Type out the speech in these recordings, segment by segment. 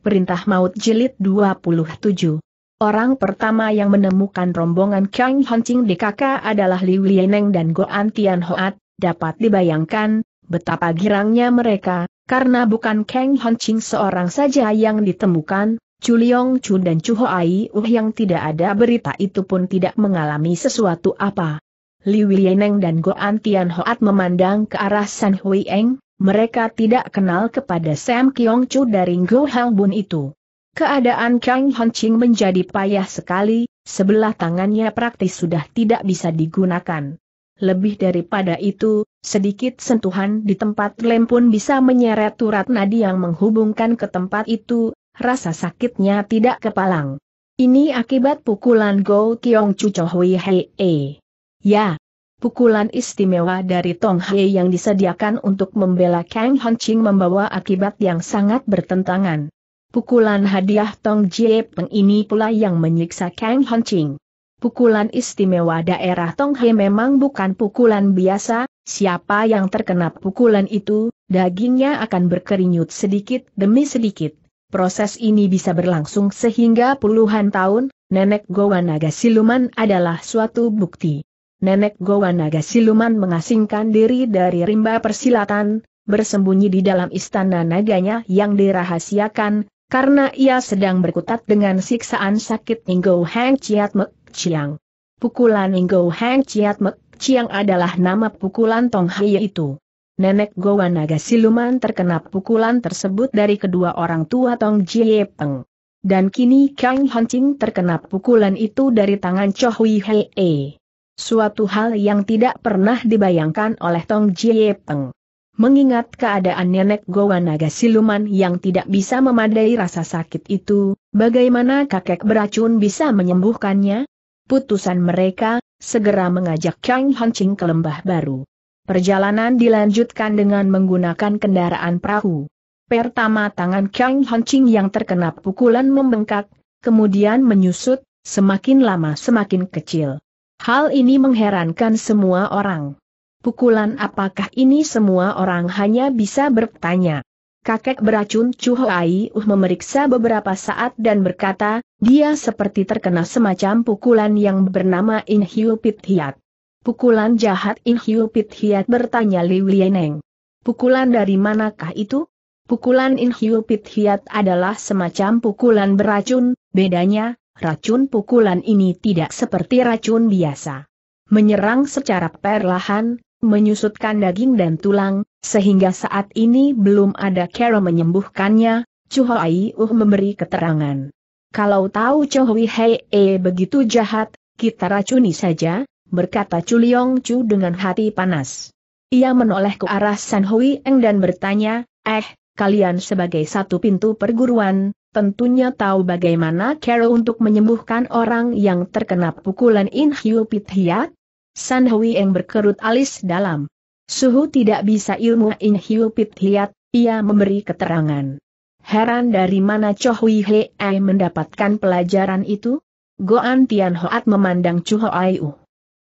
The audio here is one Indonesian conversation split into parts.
Perintah Maut Jilid 27. Orang pertama yang menemukan rombongan Kang Hancing di KK adalah Li Wieneng dan Goan Tian Hoat, dapat dibayangkan betapa girangnya mereka, karena bukan Kang Hancing seorang saja yang ditemukan, Chu Leong Chu dan Chu Ai, Uh yang tidak ada berita itu pun tidak mengalami sesuatu apa. Li Wieneng dan Goan Tian Hoat memandang ke arah San Hui Eng, mereka tidak kenal kepada Sam Kiong Chu dari Ngo Hang Bun itu. Keadaan Kang Hon Ching menjadi payah sekali, sebelah tangannya praktis sudah tidak bisa digunakan. Lebih daripada itu, sedikit sentuhan di tempat lem pun bisa menyeret urat nadi yang menghubungkan ke tempat itu, rasa sakitnya tidak kepalang. Ini akibat pukulan Go Kiong Chu Hui Hei. Ya, Pukulan istimewa dari Tong He yang disediakan untuk membela Kang Han Ching membawa akibat yang sangat bertentangan. Pukulan hadiah Tong Jie Peng ini pula yang menyiksa Kang Han Ching. Pukulan istimewa daerah Tong He memang bukan pukulan biasa, siapa yang terkena pukulan itu, dagingnya akan berkeringut sedikit demi sedikit. Proses ini bisa berlangsung sehingga puluhan tahun, nenek Gowa Naga Siluman adalah suatu bukti. Nenek Gowa Naga Siluman mengasingkan diri dari rimba persilatan, bersembunyi di dalam istana naganya yang dirahasiakan, karena ia sedang berkutat dengan siksaan sakit Ninggo Hang Chiat Mek Chiang. Pukulan Ninggo Hang Chiat Mek Chiang adalah nama pukulan Tong Hai itu. Nenek Gowa Naga Siluman terkena pukulan tersebut dari kedua orang tua Tong Jie Peng. Dan kini Kang Hancing terkena pukulan itu dari tangan Cho Hui Hei. E suatu hal yang tidak pernah dibayangkan oleh Tong Jie Peng. Mengingat keadaan nenek Gowa naga siluman yang tidak bisa memadai rasa sakit itu, bagaimana kakek beracun bisa menyembuhkannya? Putusan mereka, segera mengajak Kang Hancing ke lembah baru. Perjalanan dilanjutkan dengan menggunakan kendaraan perahu. Pertama tangan Kang Hancing yang terkena pukulan membengkak, kemudian menyusut, semakin lama semakin kecil. Hal ini mengherankan semua orang. Pukulan apakah ini semua orang hanya bisa bertanya. Kakek beracun Chu Hoai Uh memeriksa beberapa saat dan berkata, dia seperti terkena semacam pukulan yang bernama In Hiu Pit Hiat. Pukulan jahat In Hiu Pit Hiat bertanya Liu Wieneng. Pukulan dari manakah itu? Pukulan In Hiu Pit Hiat adalah semacam pukulan beracun, bedanya, racun pukulan ini tidak seperti racun biasa. Menyerang secara perlahan, menyusutkan daging dan tulang, sehingga saat ini belum ada cara menyembuhkannya, Chuhoi Uh memberi keterangan. Kalau tahu Chuhoi Hei e eh, begitu jahat, kita racuni saja, berkata Chuliong Chu dengan hati panas. Ia menoleh ke arah San Hui Eng dan bertanya, eh, kalian sebagai satu pintu perguruan, tentunya tahu bagaimana Carol untuk menyembuhkan orang yang terkena pukulan In Hiu Pit Hiat? San Hui yang berkerut alis dalam. Suhu tidak bisa ilmu In Hiu Pit Hiat, ia memberi keterangan. Heran dari mana Cho Hui Hei mendapatkan pelajaran itu? Goan Tian Hoat memandang Chu Hoai U.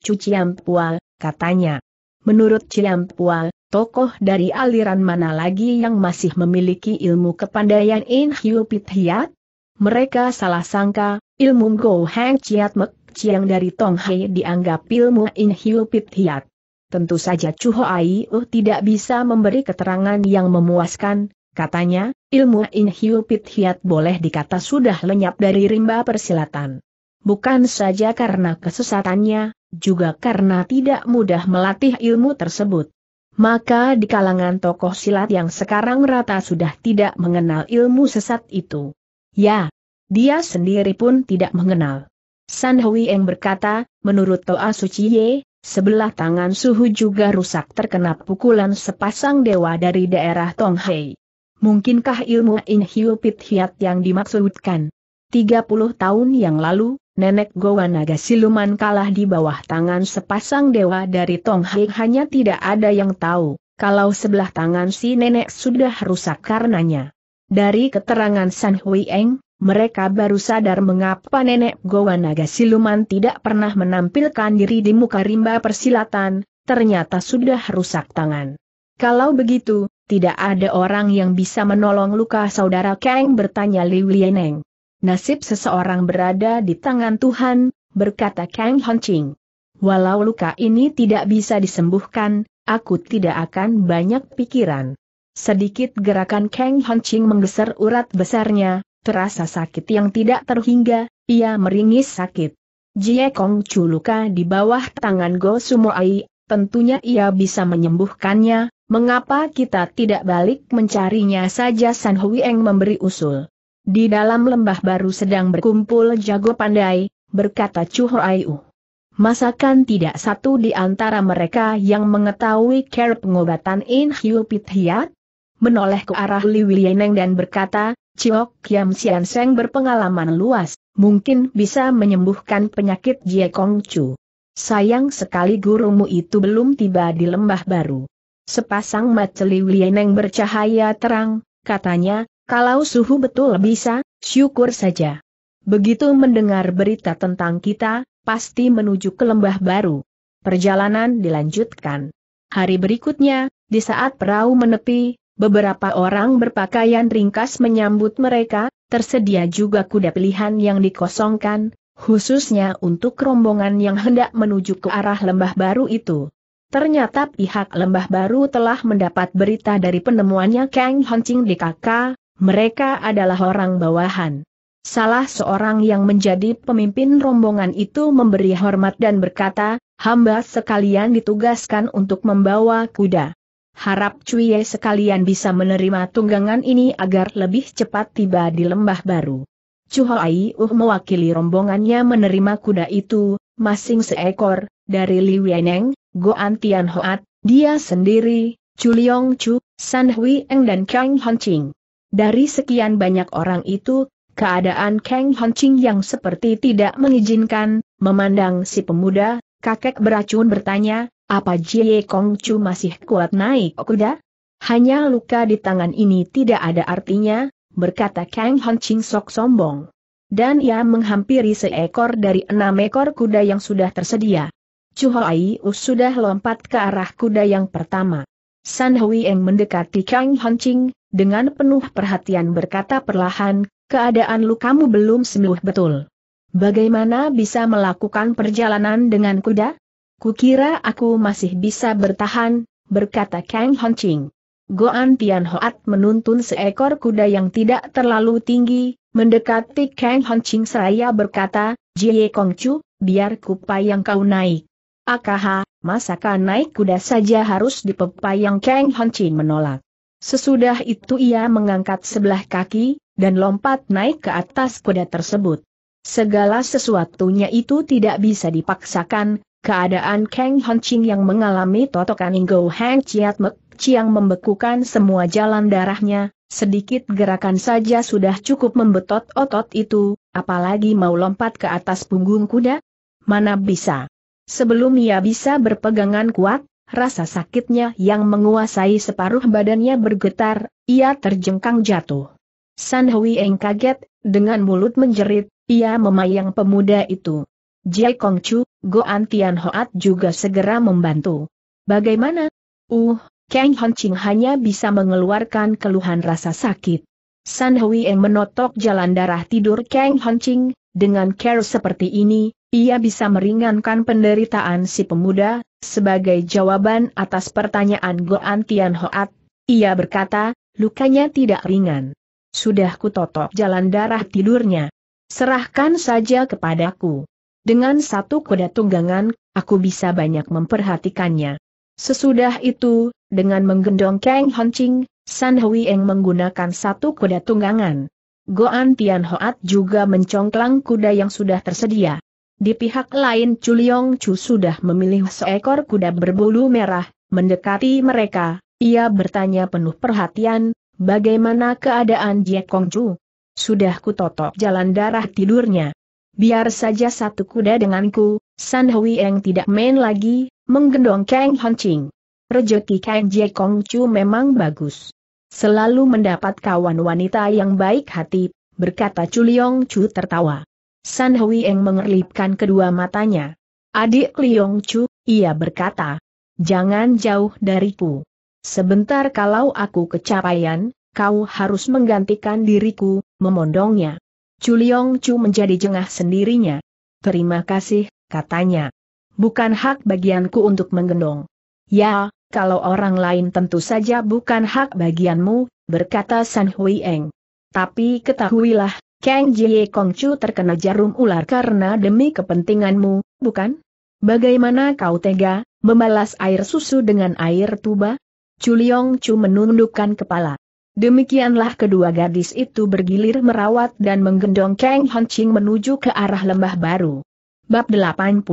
Chu Pual, katanya. Menurut Ciam Pual, Tokoh dari aliran mana lagi yang masih memiliki ilmu kepandaian In Hiu Pit Hiat? Mereka salah sangka, ilmu Go Hang Chiat Mek Chiang dari Tong Hai dianggap ilmu In Hiu Pit Hiat. Tentu saja Chu Ai U tidak bisa memberi keterangan yang memuaskan, katanya, ilmu In Hiu Pit Hiat boleh dikata sudah lenyap dari rimba persilatan. Bukan saja karena kesesatannya, juga karena tidak mudah melatih ilmu tersebut maka di kalangan tokoh silat yang sekarang rata sudah tidak mengenal ilmu sesat itu. Ya, dia sendiri pun tidak mengenal. San Hui Eng berkata, menurut Toa Suci Ye, sebelah tangan Suhu juga rusak terkena pukulan sepasang dewa dari daerah Tonghai. Mungkinkah ilmu In Hiu Pit Hiat yang dimaksudkan? 30 tahun yang lalu, Nenek Gowa Naga Siluman kalah di bawah tangan sepasang dewa dari Tong Hai hanya tidak ada yang tahu, kalau sebelah tangan si nenek sudah rusak karenanya. Dari keterangan San Hui Eng, mereka baru sadar mengapa nenek Gowa Naga Siluman tidak pernah menampilkan diri di muka rimba persilatan, ternyata sudah rusak tangan. Kalau begitu, tidak ada orang yang bisa menolong luka saudara Kang bertanya Liu Lieneng. Nasib seseorang berada di tangan Tuhan, berkata Kang Honching. Walau luka ini tidak bisa disembuhkan, aku tidak akan banyak pikiran. Sedikit gerakan Kang Honching menggeser urat besarnya, terasa sakit yang tidak terhingga, ia meringis sakit. Jie Kong Chu luka di bawah tangan Go Sumoai, tentunya ia bisa menyembuhkannya, Mengapa kita tidak balik mencarinya saja San Huieng memberi usul. Di dalam lembah baru sedang berkumpul jago pandai, berkata Chu Hoaiu. Masakan tidak satu di antara mereka yang mengetahui cara pengobatan In Hiu Hiat? Menoleh ke arah Li Wilieneng dan berkata, Ciok Kiam Sian Seng berpengalaman luas, mungkin bisa menyembuhkan penyakit Jie Kong Chu. Sayang sekali gurumu itu belum tiba di lembah baru. Sepasang mata Li Wilieneng bercahaya terang, katanya, kalau suhu betul bisa, syukur saja. Begitu mendengar berita tentang kita, pasti menuju ke lembah baru. Perjalanan dilanjutkan. Hari berikutnya, di saat perahu menepi, beberapa orang berpakaian ringkas menyambut mereka, tersedia juga kuda pilihan yang dikosongkan, khususnya untuk rombongan yang hendak menuju ke arah lembah baru itu. Ternyata pihak lembah baru telah mendapat berita dari penemuannya Kang Hancing di KK, mereka adalah orang bawahan. Salah seorang yang menjadi pemimpin rombongan itu memberi hormat dan berkata, hamba sekalian ditugaskan untuk membawa kuda. Harap cuye sekalian bisa menerima tunggangan ini agar lebih cepat tiba di lembah baru. Chuhai Uh mewakili rombongannya menerima kuda itu, masing seekor, dari Li Weneng, Goan Tian Hoat, dia sendiri, Chu Liong Chu, San Hui Eng dan Kang Hon Ching. Dari sekian banyak orang itu, keadaan Kang Honching yang seperti tidak mengizinkan, memandang si pemuda, kakek beracun bertanya, apa Jie Kong Chu masih kuat naik kuda? Hanya luka di tangan ini tidak ada artinya, berkata Kang Honching sok sombong. Dan ia menghampiri seekor dari enam ekor kuda yang sudah tersedia. Chu Hoai sudah lompat ke arah kuda yang pertama. San Hui Eng mendekati Kang Honching, dengan penuh perhatian berkata perlahan, keadaan lukamu belum sembuh betul. Bagaimana bisa melakukan perjalanan dengan kuda? Kukira aku masih bisa bertahan, berkata Kang Hongqing. Goan Tian Hoat menuntun seekor kuda yang tidak terlalu tinggi, mendekati Kang Hongqing seraya berkata, Jie Kongcu, biar kupayang kau naik. Akaha, masakan naik kuda saja harus dipepayang Kang Hongqing menolak. Sesudah itu ia mengangkat sebelah kaki, dan lompat naik ke atas kuda tersebut. Segala sesuatunya itu tidak bisa dipaksakan, keadaan Kang Ching yang mengalami totokan Inggo Hang Chiat Mek Chiang membekukan semua jalan darahnya, sedikit gerakan saja sudah cukup membetot otot itu, apalagi mau lompat ke atas punggung kuda? Mana bisa? Sebelum ia bisa berpegangan kuat, rasa sakitnya yang menguasai separuh badannya bergetar, ia terjengkang jatuh. San Eng kaget, dengan mulut menjerit, ia memayang pemuda itu. Jai Kong Chu, An Tian Hoat juga segera membantu. Bagaimana? Uh, Kang Hon Ching hanya bisa mengeluarkan keluhan rasa sakit. San Eng menotok jalan darah tidur Kang Hon Ching, dengan care seperti ini, ia bisa meringankan penderitaan si pemuda, sebagai jawaban atas pertanyaan Goan Tian Hoat, ia berkata, lukanya tidak ringan. Sudah kutotok jalan darah tidurnya. Serahkan saja kepadaku. Dengan satu kuda tunggangan, aku bisa banyak memperhatikannya. Sesudah itu, dengan menggendong Kang Honcing, San Hui Eng menggunakan satu kuda tunggangan. Goan Tian Hoat juga mencongklang kuda yang sudah tersedia. Di pihak lain Chuliong Chu sudah memilih seekor kuda berbulu merah, mendekati mereka, ia bertanya penuh perhatian, bagaimana keadaan Kong Chu? Sudah kutotok jalan darah tidurnya. Biar saja satu kuda denganku, San Hui Eng tidak main lagi, menggendong Kang Hancing. Rejeki Kang Kong Chu memang bagus. Selalu mendapat kawan wanita yang baik hati, berkata Chuliong Chu tertawa. San Hui Eng mengerlipkan kedua matanya. Adik Liong Chu, ia berkata. Jangan jauh dariku. Sebentar kalau aku kecapaian, kau harus menggantikan diriku, memondongnya. Chu Liong Chu menjadi jengah sendirinya. Terima kasih, katanya. Bukan hak bagianku untuk menggendong. Ya, kalau orang lain tentu saja bukan hak bagianmu, berkata San Hui Eng. Tapi ketahuilah, Kang Jie Kong Chu terkena jarum ular karena demi kepentinganmu, bukan? Bagaimana kau tega, membalas air susu dengan air tuba? Chuliong Chu menundukkan kepala. Demikianlah kedua gadis itu bergilir merawat dan menggendong Kang Ching menuju ke arah lembah baru. Bab 84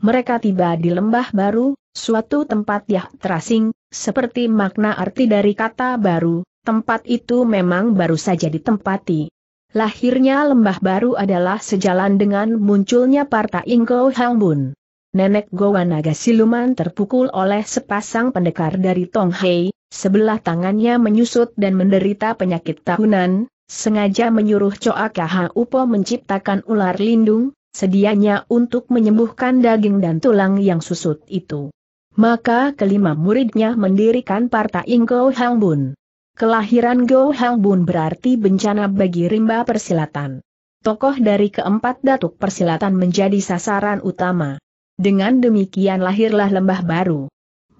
Mereka tiba di lembah baru, suatu tempat yang terasing, seperti makna arti dari kata baru, tempat itu memang baru saja ditempati. Lahirnya lembah baru adalah sejalan dengan munculnya parta Inggo Hangbun. Nenek Gowa Naga Siluman terpukul oleh sepasang pendekar dari Tonghei, sebelah tangannya menyusut dan menderita penyakit tahunan, sengaja menyuruh Choa Kaha Upo menciptakan ular lindung, sedianya untuk menyembuhkan daging dan tulang yang susut itu. Maka kelima muridnya mendirikan parta Inggo Hangbun. Kelahiran Go Hang Bun berarti bencana bagi rimba persilatan. Tokoh dari keempat datuk persilatan menjadi sasaran utama. Dengan demikian lahirlah lembah baru.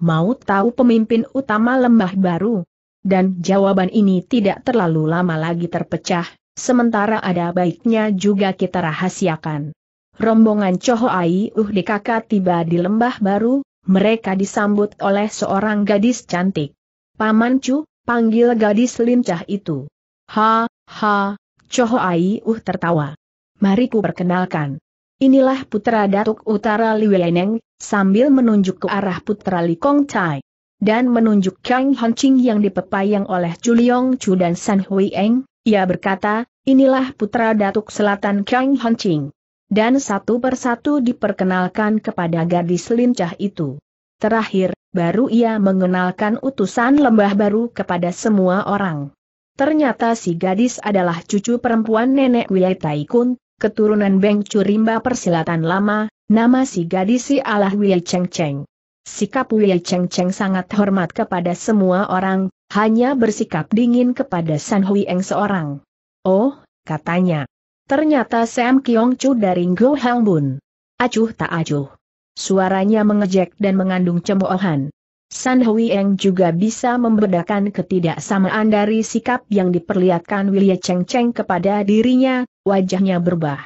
Mau tahu pemimpin utama lembah baru? Dan jawaban ini tidak terlalu lama lagi terpecah, sementara ada baiknya juga kita rahasiakan. Rombongan Choho Ai Uh DKK tiba di lembah baru, mereka disambut oleh seorang gadis cantik. Paman Chu, panggil gadis lincah itu. Ha, ha, Choho Ai Uh tertawa. Mari ku perkenalkan. Inilah putra Datuk Utara Li Liweneng, sambil menunjuk ke arah putra Li Kong Chai. Dan menunjuk Kang Ching yang dipepayang oleh Chu Chuliong Chu dan San Hui Eng, ia berkata, inilah putra Datuk Selatan Kang Ching. Dan satu persatu diperkenalkan kepada gadis lincah itu. Terakhir, baru ia mengenalkan utusan lembah baru kepada semua orang. Ternyata si gadis adalah cucu perempuan nenek Wiyai Taikun, keturunan Beng Curimba persilatan lama, nama si gadis si Allah Wiyai Cheng Cheng. Sikap Wiyai Cheng Cheng sangat hormat kepada semua orang, hanya bersikap dingin kepada San Hui Eng seorang. Oh, katanya. Ternyata Sam Kiong Chu dari Ngo Hang Bun. Acuh tak acuh. Suaranya mengejek dan mengandung cemoohan. San Hui Eng juga bisa membedakan ketidaksamaan dari sikap yang diperlihatkan William Cheng Cheng kepada dirinya, wajahnya berubah.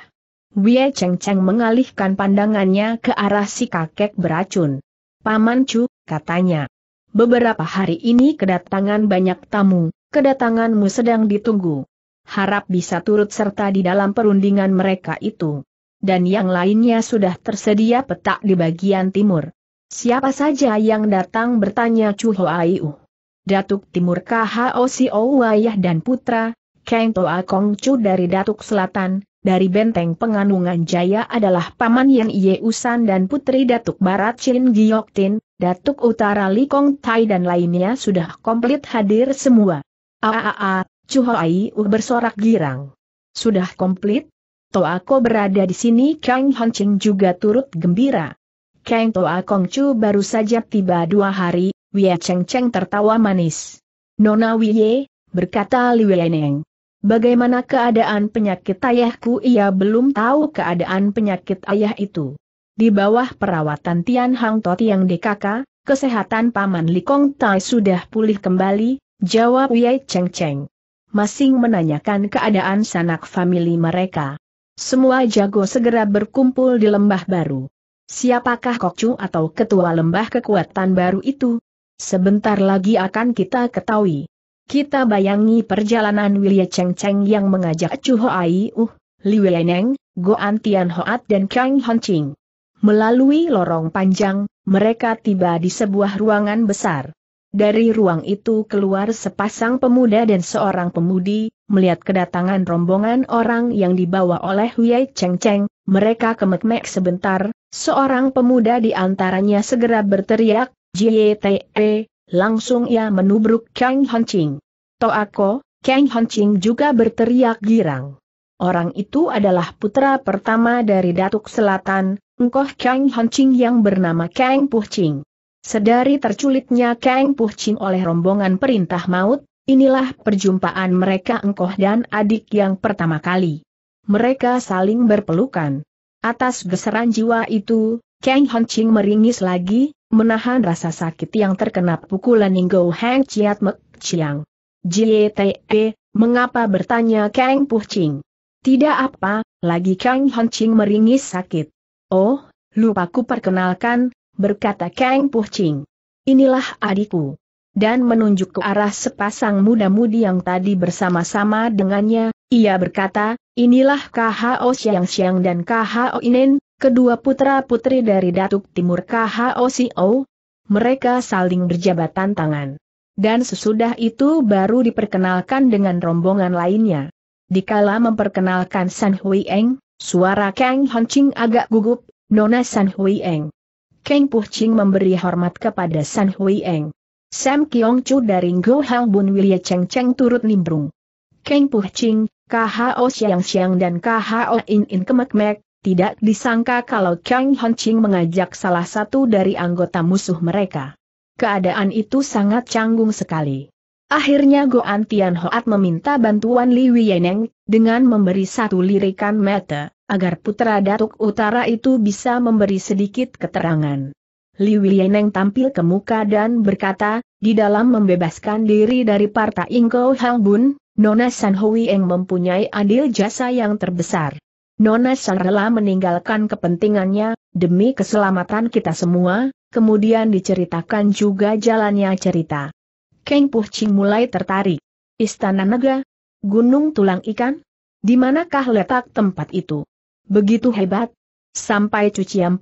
Wilya Cheng Cheng mengalihkan pandangannya ke arah si kakek beracun. Paman Chu, katanya. Beberapa hari ini kedatangan banyak tamu, kedatanganmu sedang ditunggu. Harap bisa turut serta di dalam perundingan mereka itu dan yang lainnya sudah tersedia petak di bagian timur. Siapa saja yang datang bertanya Chu Aiu, Datuk Timur KHO Sio Wayah dan Putra, Kang Toa Kong Chu dari Datuk Selatan, dari Benteng Penganungan Jaya adalah Paman Yan Ye Usan dan Putri Datuk Barat Chin Giok Tin, Datuk Utara Li Kong Tai dan lainnya sudah komplit hadir semua. Aaa, Chu Aiu bersorak girang. Sudah komplit? Ko berada di sini Kang Hancing juga turut gembira. Kang Toa Kongcu baru saja tiba dua hari, Wia Cheng Cheng tertawa manis. Nona Wei, berkata Li Neng. Bagaimana keadaan penyakit ayahku? Ia belum tahu keadaan penyakit ayah itu. Di bawah perawatan Tian Hang Tot yang DKK, kesehatan Paman Likong Tai sudah pulih kembali, jawab Wia Cheng Cheng. Masing menanyakan keadaan sanak famili mereka. Semua jago segera berkumpul di lembah baru. Siapakah Kokcu atau ketua lembah kekuatan baru itu? Sebentar lagi akan kita ketahui. Kita bayangi perjalanan William Cheng Cheng yang mengajak Chu Ho Ai, Uh, Li Neng, Goan Tian Hoat dan Kang Hon Ching. Melalui lorong panjang, mereka tiba di sebuah ruangan besar. Dari ruang itu keluar sepasang pemuda dan seorang pemudi, melihat kedatangan rombongan orang yang dibawa oleh Wei Cheng Cheng, mereka kemek-mek sebentar, seorang pemuda di antaranya segera berteriak, JTE, e, langsung ia menubruk Kang Toh Toako, Kang Ching juga berteriak girang. Orang itu adalah putra pertama dari Datuk Selatan, Engkoh Kang Ching yang bernama Kang Ching. Sedari terculitnya Kang Chin oleh rombongan perintah maut, inilah perjumpaan mereka engkoh dan adik yang pertama kali. Mereka saling berpelukan. Atas geseran jiwa itu, Kang Ching meringis lagi, menahan rasa sakit yang terkena pukulan Ninggo Hang Chiat Mek Chiang. JTE, e, mengapa bertanya Kang Ching? Tidak apa, lagi Kang Ching meringis sakit. Oh, lupa ku perkenalkan, berkata Kang Ching. Inilah adikku. Dan menunjuk ke arah sepasang muda-mudi yang tadi bersama-sama dengannya, ia berkata, inilah KHO Siang Siang dan KHO Inen, kedua putra-putri dari Datuk Timur KHO Sio. Mereka saling berjabatan tangan. Dan sesudah itu baru diperkenalkan dengan rombongan lainnya. Dikala memperkenalkan San Hui Eng, suara Kang Ching agak gugup, Nona San Hui Eng. Puh Puching memberi hormat kepada San Hui Eng. Sam Kiong Chu dari Ngo Hang Bun William Cheng Cheng turut nimbrung. Puh Puching, KHO Siang Siang dan KHO In In Kemek tidak disangka kalau Keng Hon Ching mengajak salah satu dari anggota musuh mereka. Keadaan itu sangat canggung sekali. Akhirnya Go Tian Hoat meminta bantuan Li Wieneng, dengan memberi satu lirikan meter agar putra Datuk Utara itu bisa memberi sedikit keterangan. Li Wieneng tampil ke muka dan berkata, di dalam membebaskan diri dari Partai Ingko Hang Bun, Nona San Hui mempunyai adil jasa yang terbesar. Nona San rela meninggalkan kepentingannya, demi keselamatan kita semua, kemudian diceritakan juga jalannya cerita. Keng Puh Ching mulai tertarik. Istana Naga? Gunung Tulang Ikan? Di manakah letak tempat itu? Begitu hebat. Sampai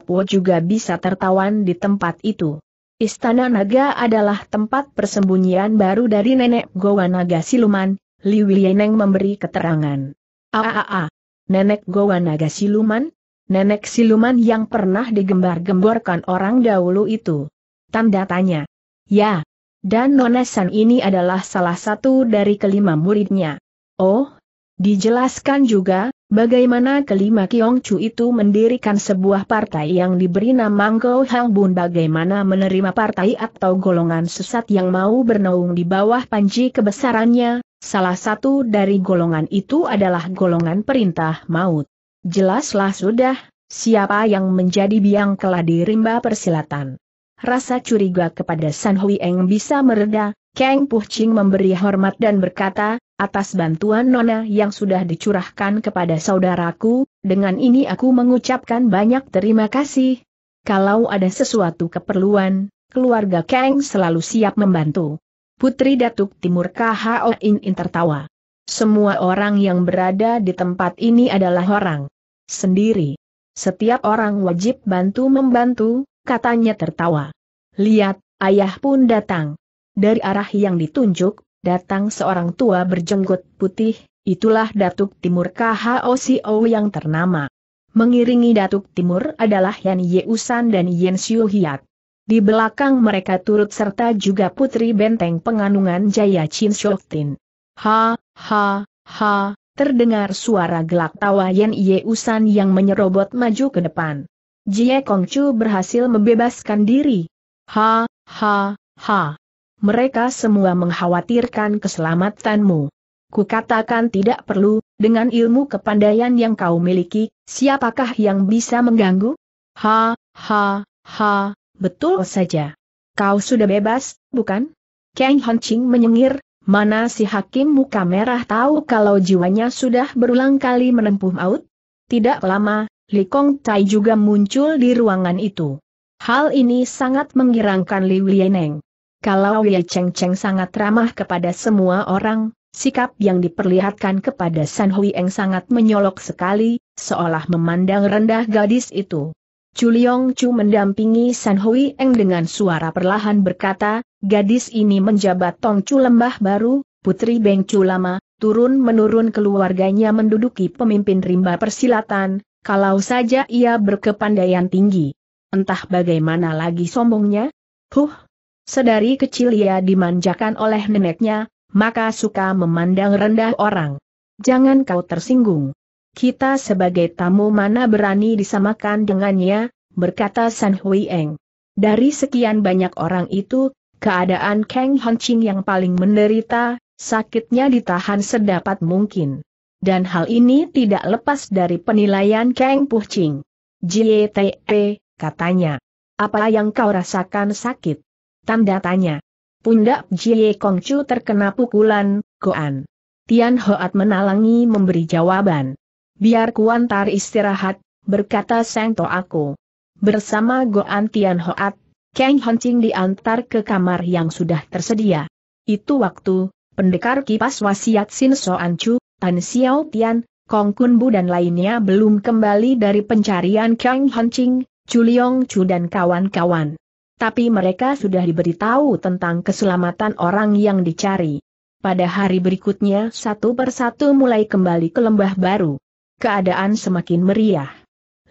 Po juga bisa tertawan di tempat itu. Istana Naga adalah tempat persembunyian baru dari nenek Gowa Naga Siluman, Li Yeneng memberi keterangan. Aaaa, nenek Gowa Naga Siluman? Nenek Siluman yang pernah digembar-gemborkan orang dahulu itu. Tanda tanya. Ya, dan Nonesan ini adalah salah satu dari kelima muridnya. Oh, dijelaskan juga, Bagaimana kelima Kiong Chu itu mendirikan sebuah partai yang diberi nama Go Hang Bun bagaimana menerima partai atau golongan sesat yang mau bernaung di bawah panji kebesarannya, salah satu dari golongan itu adalah golongan perintah maut. Jelaslah sudah, siapa yang menjadi biang keladi rimba persilatan. Rasa curiga kepada San Hui Eng bisa mereda, Kang Puching memberi hormat dan berkata, atas bantuan Nona yang sudah dicurahkan kepada saudaraku, dengan ini aku mengucapkan banyak terima kasih. Kalau ada sesuatu keperluan, keluarga Kang selalu siap membantu. Putri Datuk Timur KHO In In tertawa. Semua orang yang berada di tempat ini adalah orang sendiri. Setiap orang wajib bantu-membantu, katanya tertawa. Lihat, ayah pun datang. Dari arah yang ditunjuk, datang seorang tua berjenggot putih, itulah Datuk Timur KHOCO yang ternama. Mengiringi Datuk Timur adalah Yan Yeusan dan Yen Xiu Hiat. Di belakang mereka turut serta juga Putri Benteng Penganungan Jaya Chin Shoftin. Ha, ha, ha, terdengar suara gelak tawa Yan Yeusan yang menyerobot maju ke depan. Jie Kongcu berhasil membebaskan diri. Ha, ha, ha mereka semua mengkhawatirkan keselamatanmu. Kukatakan tidak perlu, dengan ilmu kepandaian yang kau miliki, siapakah yang bisa mengganggu? Ha, ha, ha, betul saja. Kau sudah bebas, bukan? Kang Ching menyengir, mana si hakim muka merah tahu kalau jiwanya sudah berulang kali menempuh maut? Tidak lama, Li Kong Tai juga muncul di ruangan itu. Hal ini sangat menggirangkan Liu Wieneng. Kalau Ye Cheng Cheng sangat ramah kepada semua orang, sikap yang diperlihatkan kepada San Hui Eng sangat menyolok sekali, seolah memandang rendah gadis itu. Chuliong Chu mendampingi San Hui Eng dengan suara perlahan berkata, gadis ini menjabat Tong Chu Lembah Baru, Putri Beng Chu Lama, turun-menurun keluarganya menduduki pemimpin rimba persilatan, kalau saja ia berkepandaian tinggi. Entah bagaimana lagi sombongnya? Huh, Sedari kecil ia dimanjakan oleh neneknya, maka suka memandang rendah orang. Jangan kau tersinggung. Kita sebagai tamu mana berani disamakan dengannya, berkata San Hui Eng. Dari sekian banyak orang itu, keadaan Kang Hongqing yang paling menderita, sakitnya ditahan sedapat mungkin. Dan hal ini tidak lepas dari penilaian Kang Puching. JTE, katanya. Apa yang kau rasakan sakit? Tanda tanya. Pundak Jie Kongcu terkena pukulan, Goan. Tian Hoat menalangi memberi jawaban. Biar Kuan Tar istirahat, berkata Seng To aku. Bersama Goan Tian Hoat, Kang Hancing diantar ke kamar yang sudah tersedia. Itu waktu, pendekar kipas wasiat Sin Soan Chu, Tan Xiao Tian, Kong Kun Bu dan lainnya belum kembali dari pencarian Kang Hancing, Chu Leong Chu dan kawan-kawan tapi mereka sudah diberitahu tentang keselamatan orang yang dicari. Pada hari berikutnya satu persatu mulai kembali ke lembah baru. Keadaan semakin meriah.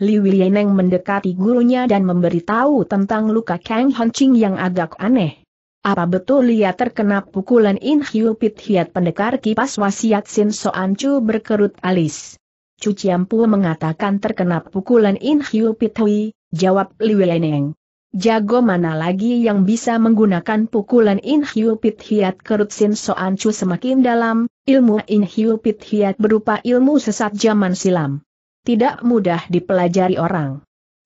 Li Wilieneng mendekati gurunya dan memberitahu tentang luka Kang Honching yang agak aneh. Apa betul ia terkena pukulan In Hiu Pit Hiat pendekar kipas wasiat Sin Soan Chu berkerut alis. Chu Ciampu mengatakan terkena pukulan In Hiu Pit Hui, jawab Li Wilieneng. Jago mana lagi yang bisa menggunakan pukulan In Hiu Pit Hiat Kerut Sin Soan Chu semakin dalam, ilmu In Hiu Pit Hiat berupa ilmu sesat zaman silam. Tidak mudah dipelajari orang.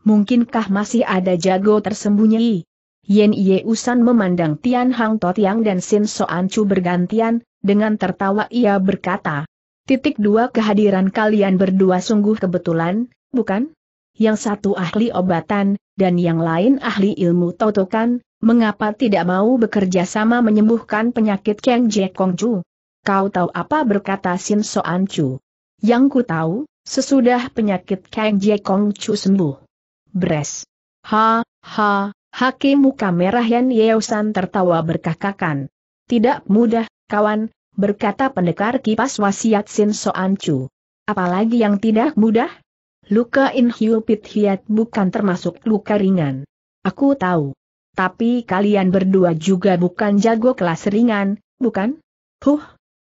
Mungkinkah masih ada jago tersembunyi? Yen Ye Usan memandang Tian Hang Yang dan Sin Soan Chu bergantian, dengan tertawa ia berkata, Titik dua kehadiran kalian berdua sungguh kebetulan, bukan? yang satu ahli obatan, dan yang lain ahli ilmu totokan, mengapa tidak mau bekerja sama menyembuhkan penyakit Kang Kong Chu? Kau tahu apa berkata Sin Soan Chu? Yang ku tahu, sesudah penyakit Kang Kong Chu sembuh. Bres. Ha, ha, hakim muka merah Yan Yeosan tertawa berkakakan. Tidak mudah, kawan, berkata pendekar kipas wasiat Sin Soan Chu. Apalagi yang tidak mudah? Luka Inhiu hiat bukan termasuk luka ringan. Aku tahu. Tapi kalian berdua juga bukan jago kelas ringan, bukan? Huh!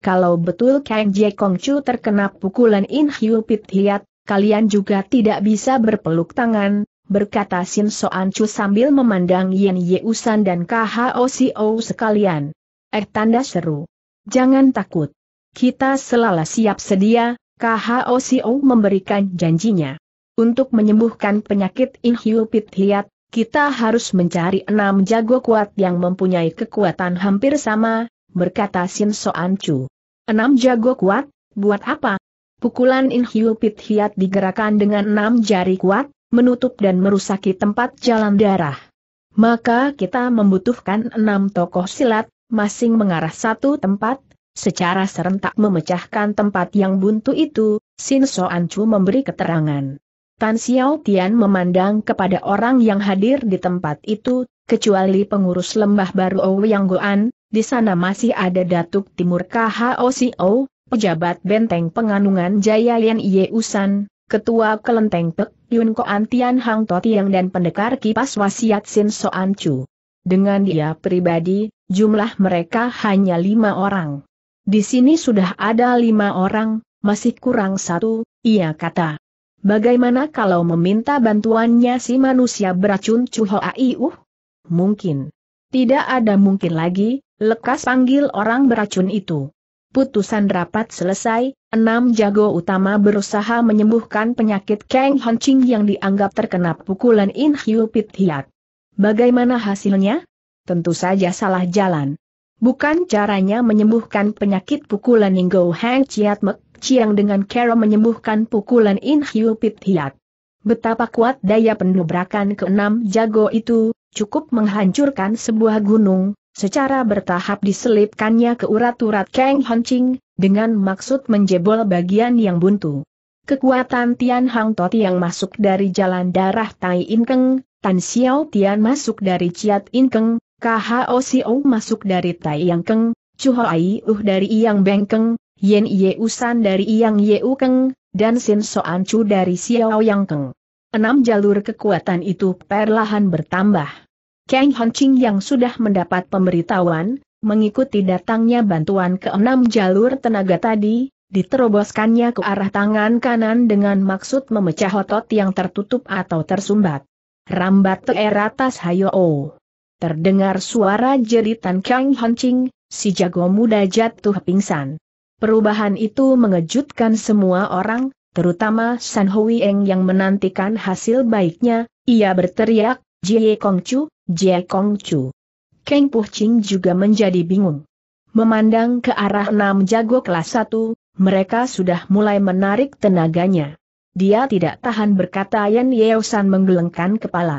Kalau betul Kang Jie Chu terkena pukulan Inhiu hiat, kalian juga tidak bisa berpeluk tangan, berkata Sin Soan Chu sambil memandang Yen Yeusan dan KHOCO sekalian. Eh tanda seru. Jangan takut. Kita selalu siap sedia, KHO Siu memberikan janjinya. Untuk menyembuhkan penyakit Inhyu Pithiat, kita harus mencari enam jago kuat yang mempunyai kekuatan hampir sama, berkata Sin Soan Chu. Enam jago kuat, buat apa? Pukulan Inhyu Pithiat digerakkan dengan enam jari kuat, menutup dan merusaki tempat jalan darah. Maka kita membutuhkan enam tokoh silat, masing mengarah satu tempat, Secara serentak memecahkan tempat yang buntu itu, Sin Soan Chu memberi keterangan. Tan Xiao Tian memandang kepada orang yang hadir di tempat itu, kecuali pengurus lembah baru Ouyang Goan, di sana masih ada Datuk Timur KHOCO, pejabat benteng penganungan Jaya Lian Ye Usan, ketua kelenteng Pek Yun Koan Tian Hang Totiang dan pendekar kipas wasiat Sin Soan Chu. Dengan dia pribadi, jumlah mereka hanya lima orang. Di sini sudah ada lima orang, masih kurang satu, ia kata. Bagaimana kalau meminta bantuannya si manusia beracun aiu. Uh? Mungkin. Tidak ada mungkin lagi, lekas panggil orang beracun itu. Putusan rapat selesai, enam jago utama berusaha menyembuhkan penyakit Kang Honching yang dianggap terkena pukulan In Hiu Pit Bagaimana hasilnya? Tentu saja salah jalan. Bukan caranya menyembuhkan penyakit pukulan Ninggo Hang Chiat Mek Chiang dengan cara menyembuhkan pukulan In Hiu Pit Hiat. Betapa kuat daya pendobrakan keenam jago itu, cukup menghancurkan sebuah gunung, secara bertahap diselipkannya ke urat-urat Kang Hon Ching dengan maksud menjebol bagian yang buntu. Kekuatan Tian Hang Tot yang masuk dari jalan darah Tai In Keng Tan Xiao Tian masuk dari Chiat In Keng. KHO Siou masuk dari Tai Yang Keng, Chuho Uh dari Yang Beng Keng, Yen Yeusan dari Yang U Keng, dan Sin Soan Chu dari Xiao Yang Keng. Enam jalur kekuatan itu perlahan bertambah. Kang Ching yang sudah mendapat pemberitahuan, mengikuti datangnya bantuan ke enam jalur tenaga tadi, diteroboskannya ke arah tangan kanan dengan maksud memecah otot yang tertutup atau tersumbat. Rambat hayo Hayoo. Terdengar suara jeritan Kang Hancing, si jago muda jatuh pingsan. Perubahan itu mengejutkan semua orang, terutama San Huieng yang menantikan hasil baiknya, ia berteriak, Jie Kongcu, Jie Kongcu. Kang Ching juga menjadi bingung. Memandang ke arah enam jago kelas satu, mereka sudah mulai menarik tenaganya. Dia tidak tahan berkata Yan Yeosan menggelengkan kepala.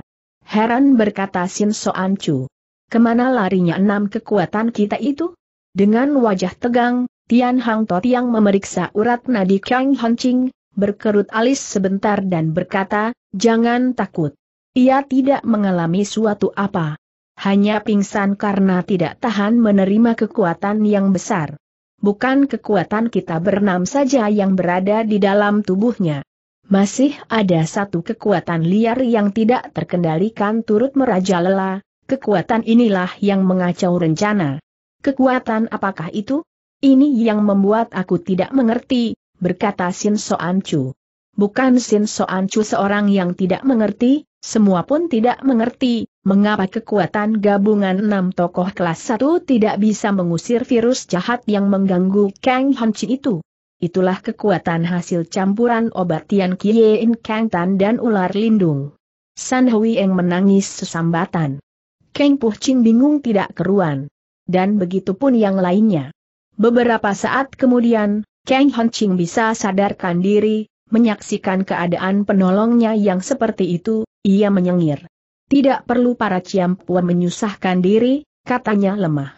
Heran berkata Sin Soan Chu. Kemana larinya enam kekuatan kita itu? Dengan wajah tegang, Tian Hang Tot yang memeriksa urat nadi Kang Ching, berkerut alis sebentar dan berkata, jangan takut. Ia tidak mengalami suatu apa. Hanya pingsan karena tidak tahan menerima kekuatan yang besar. Bukan kekuatan kita bernam saja yang berada di dalam tubuhnya. Masih ada satu kekuatan liar yang tidak terkendalikan turut merajalela, kekuatan inilah yang mengacau rencana. Kekuatan apakah itu? Ini yang membuat aku tidak mengerti, berkata Sin Soan Chu. Bukan Sin Soan Chu seorang yang tidak mengerti, semua pun tidak mengerti, mengapa kekuatan gabungan enam tokoh kelas satu tidak bisa mengusir virus jahat yang mengganggu Kang Han Chi itu itulah kekuatan hasil campuran obat Tian Kiein Kang Tan dan ular lindung. San Hui Eng menangis sesambatan. Kang Puh Ching bingung tidak keruan. Dan begitupun yang lainnya. Beberapa saat kemudian, Kang Hon Ching bisa sadarkan diri, menyaksikan keadaan penolongnya yang seperti itu, ia menyengir. Tidak perlu para Ciampua menyusahkan diri, katanya lemah.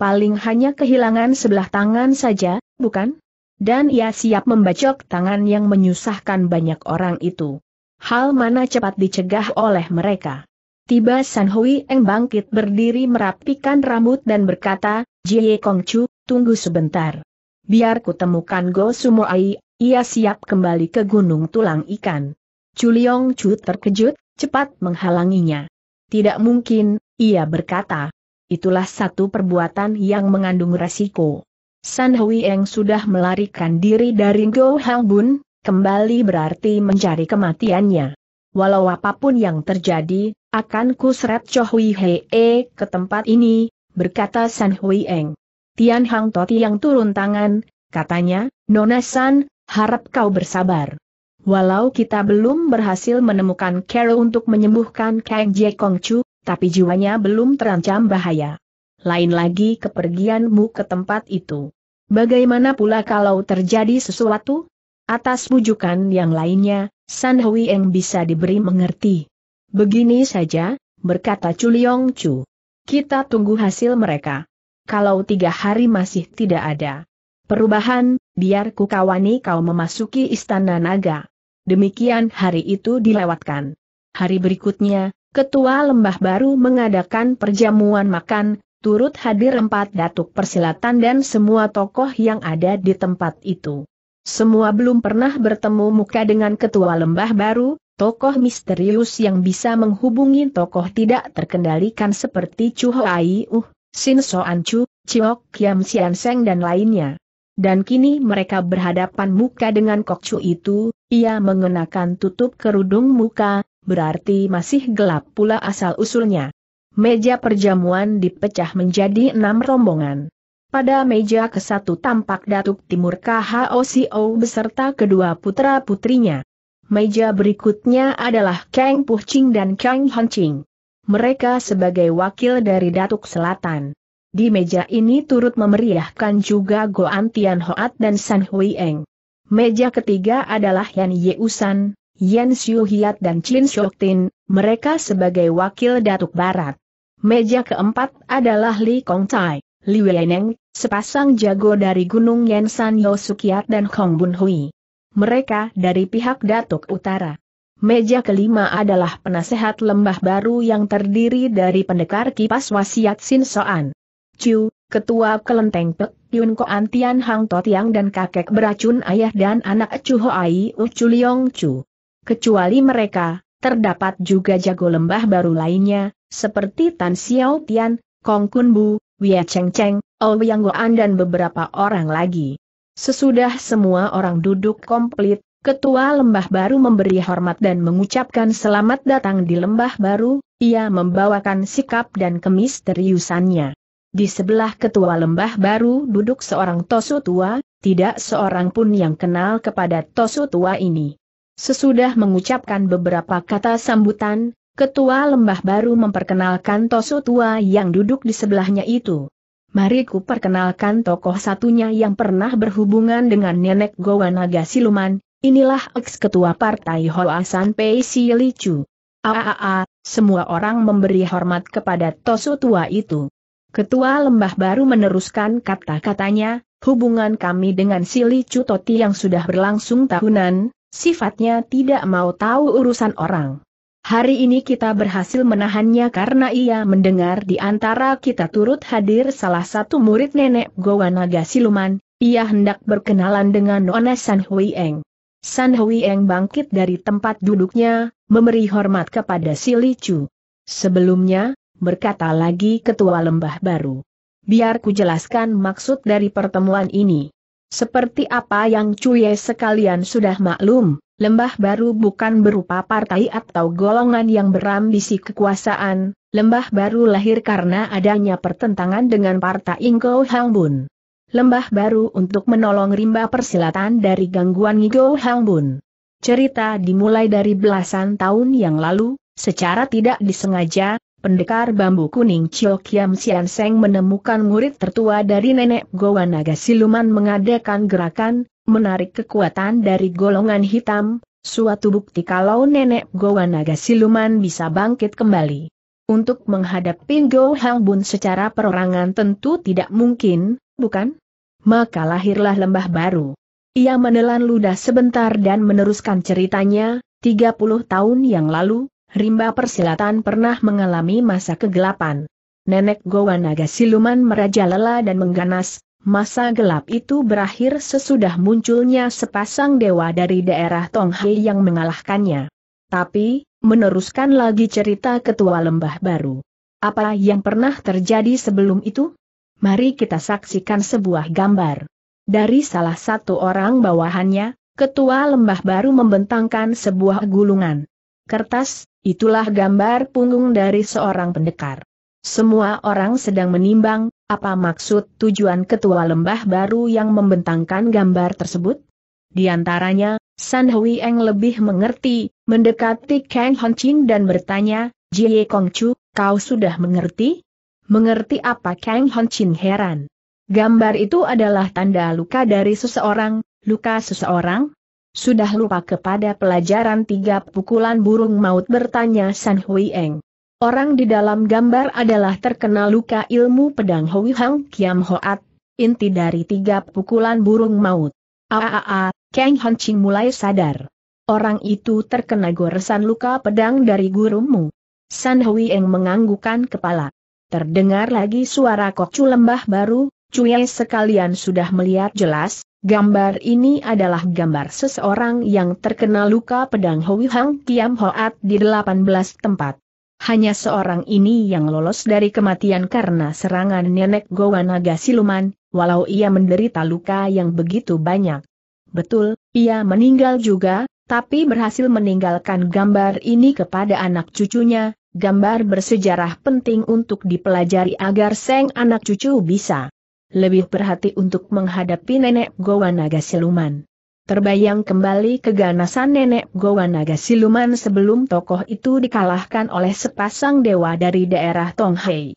Paling hanya kehilangan sebelah tangan saja, bukan? dan ia siap membacok tangan yang menyusahkan banyak orang itu. Hal mana cepat dicegah oleh mereka. Tiba San Hui Eng bangkit berdiri merapikan rambut dan berkata, Jie Kong Chu, tunggu sebentar. Biar kutemukan Go Sumo Ai, ia siap kembali ke Gunung Tulang Ikan. Chuliong Chu terkejut, cepat menghalanginya. Tidak mungkin, ia berkata. Itulah satu perbuatan yang mengandung resiko. San Eng sudah melarikan diri dari Go Hang Bun, kembali berarti mencari kematiannya. Walau apapun yang terjadi, akan kusret Cho Hui Hee ke tempat ini, berkata San Eng. Tian Hang Toti yang turun tangan, katanya, Nona San, harap kau bersabar. Walau kita belum berhasil menemukan Carol untuk menyembuhkan Kang Jie Kong Chu, tapi jiwanya belum terancam bahaya lain lagi kepergianmu ke tempat itu. Bagaimana pula kalau terjadi sesuatu? Atas bujukan yang lainnya, San Hui yang bisa diberi mengerti. Begini saja, berkata Chuliong Chu. Kita tunggu hasil mereka. Kalau tiga hari masih tidak ada perubahan, biar ku kawani kau memasuki istana naga. Demikian hari itu dilewatkan. Hari berikutnya, ketua lembah baru mengadakan perjamuan makan, turut hadir empat datuk persilatan dan semua tokoh yang ada di tempat itu. Semua belum pernah bertemu muka dengan ketua lembah baru, tokoh misterius yang bisa menghubungi tokoh tidak terkendalikan seperti Chu Hoai Uh, Sin So An, Chu, Chiok Kiam Sian Seng dan lainnya. Dan kini mereka berhadapan muka dengan Kok Chu itu, ia mengenakan tutup kerudung muka, berarti masih gelap pula asal-usulnya meja perjamuan dipecah menjadi enam rombongan. Pada meja ke satu tampak Datuk Timur KHOCO beserta kedua putra-putrinya. Meja berikutnya adalah Kang Puching dan Kang Hanching. Mereka sebagai wakil dari Datuk Selatan. Di meja ini turut memeriahkan juga Goan Tian Hoat dan San Hui Eng. Meja ketiga adalah Yan Yeusan, Yan Xiu Hiat dan Chin Shok Tin, mereka sebagai wakil Datuk Barat. Meja keempat adalah Li Kong Tai, Li Weineng, sepasang jago dari Gunung Yensan Yosukiat dan Kong Bun Hui. Mereka dari pihak Datuk Utara. Meja kelima adalah penasehat lembah baru yang terdiri dari pendekar kipas wasiat Sin Soan. Chu, ketua kelenteng Pek Yun Ko Antian Hang Totiang dan kakek beracun ayah dan anak Chu Hoai Uchuliong Chu Chu. Kecuali mereka, Terdapat juga jago lembah baru lainnya, seperti Tan Xiao Tian, Kong Kun Bu, Wia Cheng Cheng, Ou Yang Goan dan beberapa orang lagi. Sesudah semua orang duduk komplit, ketua lembah baru memberi hormat dan mengucapkan selamat datang di lembah baru, ia membawakan sikap dan kemisteriusannya. Di sebelah ketua lembah baru duduk seorang Tosu tua, tidak seorang pun yang kenal kepada Tosu tua ini. Sesudah mengucapkan beberapa kata sambutan, ketua lembah baru memperkenalkan Tosu tua yang duduk di sebelahnya itu. Mari ku perkenalkan tokoh satunya yang pernah berhubungan dengan nenek Gowa Naga Siluman, inilah ex-ketua partai Hoasan Pei Si Licu. Aaa, semua orang memberi hormat kepada Tosu tua itu. Ketua lembah baru meneruskan kata-katanya, hubungan kami dengan si Licu Toti yang sudah berlangsung tahunan, Sifatnya tidak mau tahu urusan orang. Hari ini kita berhasil menahannya karena ia mendengar di antara kita turut hadir salah satu murid nenek Gowa Naga Siluman, ia hendak berkenalan dengan Nona San Hui Eng. San Hui Eng bangkit dari tempat duduknya, memberi hormat kepada si Licu. Sebelumnya, berkata lagi ketua lembah baru. Biar ku jelaskan maksud dari pertemuan ini. Seperti apa yang Cuye sekalian sudah maklum, lembah baru bukan berupa partai atau golongan yang berambisi kekuasaan, lembah baru lahir karena adanya pertentangan dengan partai Ingko Hangbun. Lembah baru untuk menolong rimba persilatan dari gangguan Ingko Hangbun. Cerita dimulai dari belasan tahun yang lalu, secara tidak disengaja, Pendekar bambu kuning Chio Kiam Sian Seng menemukan murid tertua dari nenek Gowa Naga Siluman mengadakan gerakan, menarik kekuatan dari golongan hitam, suatu bukti kalau nenek Gowa Naga Siluman bisa bangkit kembali. Untuk menghadapi Go Hang Bun secara perorangan tentu tidak mungkin, bukan? Maka lahirlah lembah baru. Ia menelan ludah sebentar dan meneruskan ceritanya, 30 tahun yang lalu, rimba persilatan pernah mengalami masa kegelapan. Nenek Gowa Naga Siluman merajalela dan mengganas, masa gelap itu berakhir sesudah munculnya sepasang dewa dari daerah Tonghe yang mengalahkannya. Tapi, meneruskan lagi cerita ketua lembah baru. Apa yang pernah terjadi sebelum itu? Mari kita saksikan sebuah gambar. Dari salah satu orang bawahannya, ketua lembah baru membentangkan sebuah gulungan kertas, Itulah gambar punggung dari seorang pendekar. Semua orang sedang menimbang, apa maksud tujuan ketua lembah baru yang membentangkan gambar tersebut? Di antaranya, San Hui Eng lebih mengerti, mendekati Kang Hon Chin dan bertanya, Jie Kong Chu, kau sudah mengerti? Mengerti apa Kang Hon Chin heran? Gambar itu adalah tanda luka dari seseorang, luka seseorang? Sudah lupa kepada pelajaran tiga pukulan burung maut bertanya San Hui Eng. Orang di dalam gambar adalah terkenal luka ilmu pedang Hui Hang Kiam Hoat, inti dari tiga pukulan burung maut. Aaa, Kang Han Ching mulai sadar. Orang itu terkena goresan luka pedang dari gurumu. San Hui Eng menganggukkan kepala. Terdengar lagi suara kokcu lembah baru, Cuye sekalian sudah melihat jelas, gambar ini adalah gambar seseorang yang terkena luka pedang Hui Hang Kiam Hoat di 18 tempat. Hanya seorang ini yang lolos dari kematian karena serangan nenek Gowa Naga Siluman, walau ia menderita luka yang begitu banyak. Betul, ia meninggal juga, tapi berhasil meninggalkan gambar ini kepada anak cucunya, gambar bersejarah penting untuk dipelajari agar seng anak cucu bisa lebih berhati untuk menghadapi nenek Gowa Naga Siluman. Terbayang kembali keganasan nenek Gowa Naga Siluman sebelum tokoh itu dikalahkan oleh sepasang dewa dari daerah Tonghei.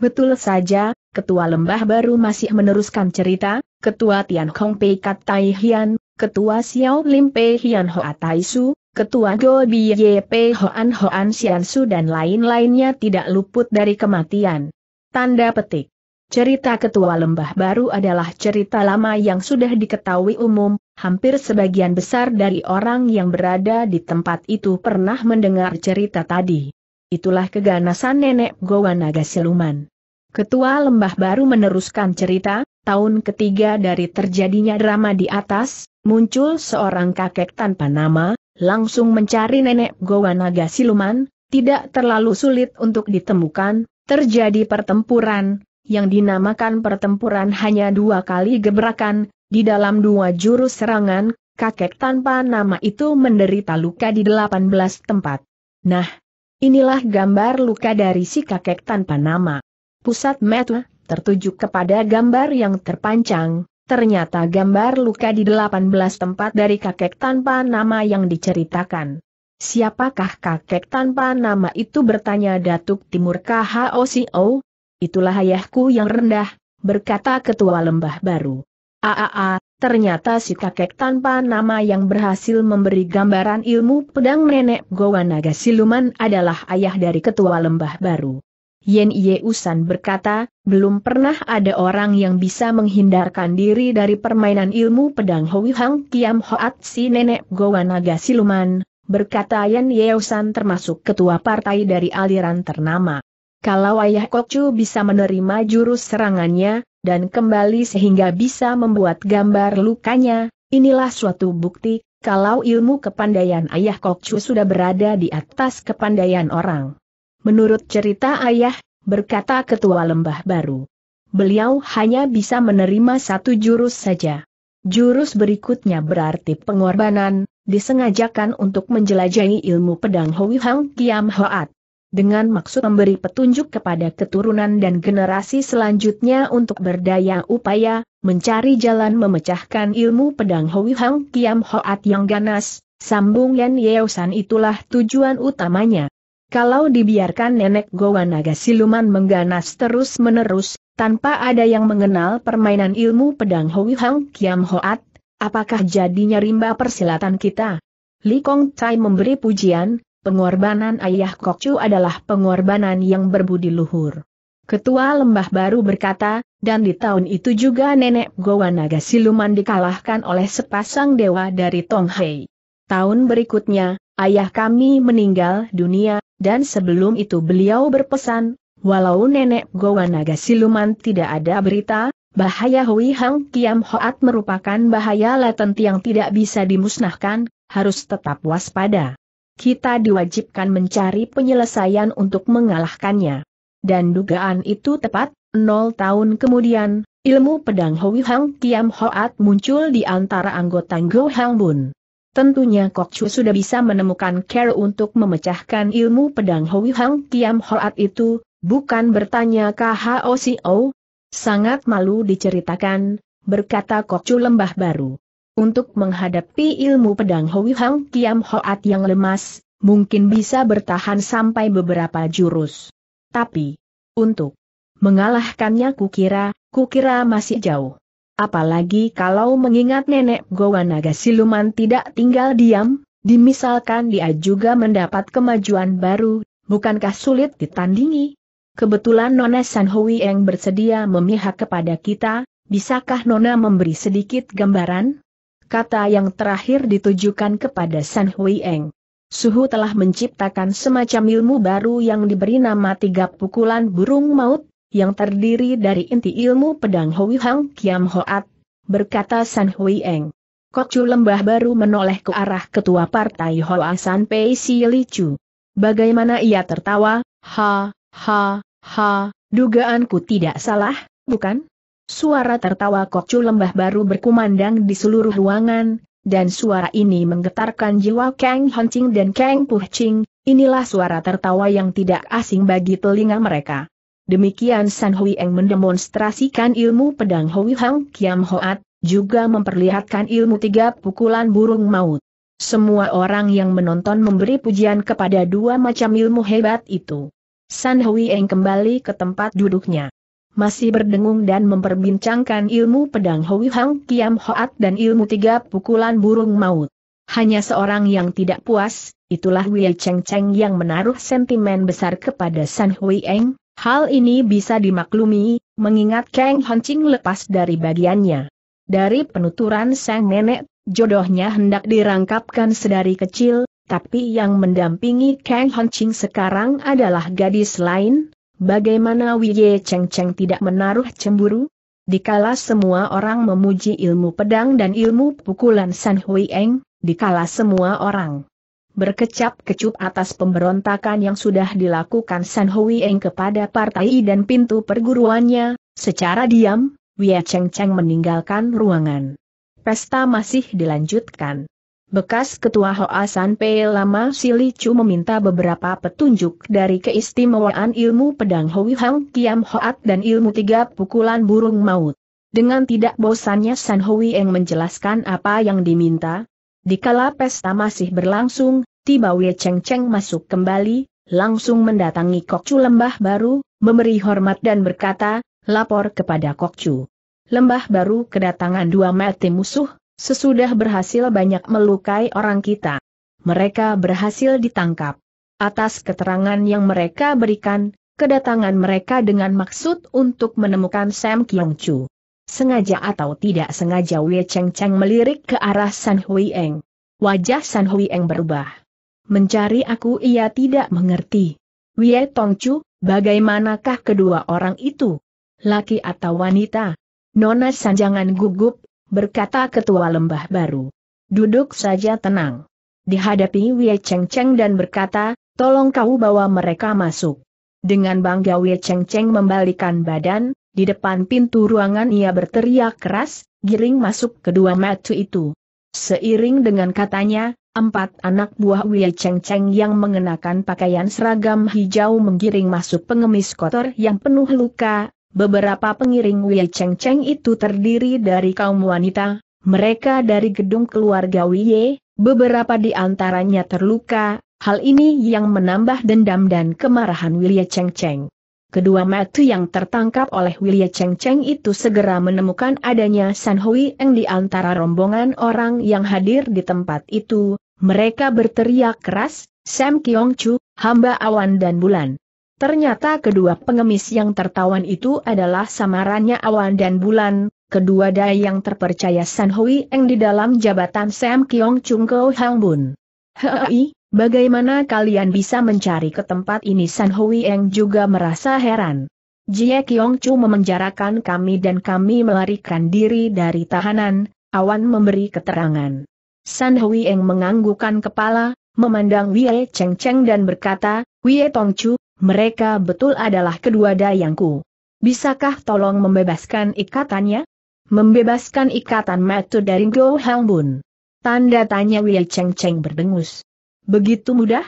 Betul saja, Ketua Lembah baru masih meneruskan cerita, Ketua Tian Kong Pei Kat Tai Hian, Ketua Xiao Lim Pei Hian Hoa Tai Su, Ketua Go Pei Hoan Hoan Su dan lain-lainnya tidak luput dari kematian. Tanda petik. Cerita ketua lembah baru adalah cerita lama yang sudah diketahui umum, hampir sebagian besar dari orang yang berada di tempat itu pernah mendengar cerita tadi. Itulah keganasan nenek Gowa Naga Siluman. Ketua lembah baru meneruskan cerita, tahun ketiga dari terjadinya drama di atas, muncul seorang kakek tanpa nama, langsung mencari nenek Gowa Naga Siluman, tidak terlalu sulit untuk ditemukan, terjadi pertempuran, yang dinamakan pertempuran hanya dua kali gebrakan, di dalam dua jurus serangan, kakek tanpa nama itu menderita luka di 18 tempat. Nah, inilah gambar luka dari si kakek tanpa nama. Pusat metu tertuju kepada gambar yang terpancang, ternyata gambar luka di 18 tempat dari kakek tanpa nama yang diceritakan. Siapakah kakek tanpa nama itu bertanya Datuk Timur KHOCO, itulah ayahku yang rendah, berkata ketua lembah baru. Aaa, ternyata si kakek tanpa nama yang berhasil memberi gambaran ilmu pedang nenek Gowa Naga Siluman adalah ayah dari ketua lembah baru. Yen Yeusan berkata, belum pernah ada orang yang bisa menghindarkan diri dari permainan ilmu pedang Hui Hang Kiam Hoat si nenek Gowa Naga Siluman, berkata Yen Yeusan termasuk ketua partai dari aliran ternama. Kalau ayah Kokcu bisa menerima jurus serangannya, dan kembali sehingga bisa membuat gambar lukanya, inilah suatu bukti, kalau ilmu kepandaian ayah Kokcu sudah berada di atas kepandaian orang. Menurut cerita ayah, berkata ketua lembah baru. Beliau hanya bisa menerima satu jurus saja. Jurus berikutnya berarti pengorbanan, disengajakan untuk menjelajahi ilmu pedang Hui Hang Kiam Hoat dengan maksud memberi petunjuk kepada keturunan dan generasi selanjutnya untuk berdaya upaya, mencari jalan memecahkan ilmu pedang Hui Hang Kiam Hoat yang ganas, sambung Yan Yeosan itulah tujuan utamanya. Kalau dibiarkan nenek Gowa Naga Siluman mengganas terus-menerus, tanpa ada yang mengenal permainan ilmu pedang Hui Hang Kiam Hoat, apakah jadinya rimba persilatan kita? Li Kong Tai memberi pujian, pengorbanan ayah Kokcu adalah pengorbanan yang berbudi luhur. Ketua Lembah Baru berkata, dan di tahun itu juga nenek Gowa Naga Siluman dikalahkan oleh sepasang dewa dari Tonghai. Tahun berikutnya, ayah kami meninggal dunia, dan sebelum itu beliau berpesan, walau nenek Gowa Naga Siluman tidak ada berita, bahaya Hui Hang Kiam Hoat merupakan bahaya latent yang tidak bisa dimusnahkan, harus tetap waspada kita diwajibkan mencari penyelesaian untuk mengalahkannya. Dan dugaan itu tepat, nol tahun kemudian, ilmu pedang Hoi Hang Kiam Hoat muncul di antara anggota Go Hang Bun. Tentunya Kok Chu sudah bisa menemukan care untuk memecahkan ilmu pedang Hoi Hang Kiam Hoat itu, bukan bertanya KHOCO? Sangat malu diceritakan, berkata Kok Chu lembah baru. Untuk menghadapi ilmu pedang Hui Hang Kiam Hoat yang lemas, mungkin bisa bertahan sampai beberapa jurus. Tapi, untuk mengalahkannya kukira, kukira masih jauh. Apalagi kalau mengingat nenek Gowa Naga Siluman tidak tinggal diam, dimisalkan dia juga mendapat kemajuan baru, bukankah sulit ditandingi? Kebetulan Nona San Hui yang bersedia memihak kepada kita, bisakah Nona memberi sedikit gambaran? kata yang terakhir ditujukan kepada San Hui Eng. Suhu telah menciptakan semacam ilmu baru yang diberi nama tiga pukulan burung maut, yang terdiri dari inti ilmu pedang Hui Hang Kiam Hoat, berkata San Hui Eng. Chu lembah baru menoleh ke arah ketua partai Hoa San Pei Si Li Chu. Bagaimana ia tertawa, ha, ha, ha, dugaanku tidak salah, bukan? Suara tertawa kokcu lembah baru berkumandang di seluruh ruangan, dan suara ini menggetarkan jiwa Kang Hancing dan Kang Puching, inilah suara tertawa yang tidak asing bagi telinga mereka. Demikian San Hui Eng mendemonstrasikan ilmu pedang Hui Hang Kiam Hoat, juga memperlihatkan ilmu tiga pukulan burung maut. Semua orang yang menonton memberi pujian kepada dua macam ilmu hebat itu. San Hui Eng kembali ke tempat duduknya masih berdengung dan memperbincangkan ilmu pedang Hui Hang Kiam Hoat dan ilmu tiga pukulan burung maut. Hanya seorang yang tidak puas, itulah Wei Cheng Cheng yang menaruh sentimen besar kepada San Hui Eng, hal ini bisa dimaklumi, mengingat Kang Ching lepas dari bagiannya. Dari penuturan sang nenek, jodohnya hendak dirangkapkan sedari kecil, tapi yang mendampingi Kang Ching sekarang adalah gadis lain, Bagaimana Wiye Cheng Cheng tidak menaruh cemburu? Dikala semua orang memuji ilmu pedang dan ilmu pukulan San Hui Eng, dikala semua orang berkecap-kecup atas pemberontakan yang sudah dilakukan San Hui Eng kepada partai dan pintu perguruannya, secara diam, Wiye Cheng Cheng meninggalkan ruangan. Pesta masih dilanjutkan. Bekas Ketua Hoasan P. Lama Chu meminta beberapa petunjuk dari keistimewaan ilmu pedang Hui Hang Kiam Hoat dan ilmu tiga pukulan burung maut. Dengan tidak bosannya San Hui Eng menjelaskan apa yang diminta. Dikala pesta masih berlangsung, tiba Wei Cheng Cheng masuk kembali, langsung mendatangi Kokcu Lembah Baru, memberi hormat dan berkata, lapor kepada Kokcu. Lembah Baru kedatangan dua mati musuh, sesudah berhasil banyak melukai orang kita. Mereka berhasil ditangkap. Atas keterangan yang mereka berikan, kedatangan mereka dengan maksud untuk menemukan Sam Kyong Chu. Sengaja atau tidak sengaja Wei Cheng Cheng melirik ke arah San Hui Eng. Wajah San Hui Eng berubah. Mencari aku ia tidak mengerti. Wei Tong Chu, bagaimanakah kedua orang itu? Laki atau wanita? Nona Sanjangan gugup berkata ketua lembah baru. Duduk saja tenang. Dihadapi Wei Cheng Cheng dan berkata, tolong kau bawa mereka masuk. Dengan bangga Wei Cheng Cheng membalikan badan, di depan pintu ruangan ia berteriak keras, giring masuk kedua matu itu. Seiring dengan katanya, Empat anak buah Wei Cheng Cheng yang mengenakan pakaian seragam hijau menggiring masuk pengemis kotor yang penuh luka, Beberapa pengiring Wei Cheng Cheng itu terdiri dari kaum wanita, mereka dari gedung keluarga Wei, beberapa di antaranya terluka, hal ini yang menambah dendam dan kemarahan Wei Cheng Cheng. Kedua mata yang tertangkap oleh Wei Cheng Cheng itu segera menemukan adanya San Hui Eng di antara rombongan orang yang hadir di tempat itu, mereka berteriak keras, Sam Kiong Chu, hamba awan dan bulan. Ternyata kedua pengemis yang tertawan itu adalah samarannya awan dan bulan, kedua dai yang terpercaya San Hui Eng di dalam jabatan Sam Kiong Chung Kou Hang Bun. Hei, bagaimana kalian bisa mencari ke tempat ini San Hui Eng juga merasa heran. Jie Kiong Chu memenjarakan kami dan kami melarikan diri dari tahanan, Awan memberi keterangan. San Hui Eng menganggukan kepala, memandang Wie Cheng Cheng dan berkata, Wie Chu, mereka betul adalah kedua dayangku. Bisakah tolong membebaskan ikatannya? Membebaskan ikatan metu dari Go Hang Bun. Tanda tanya Wei Cheng Cheng berdengus. Begitu mudah?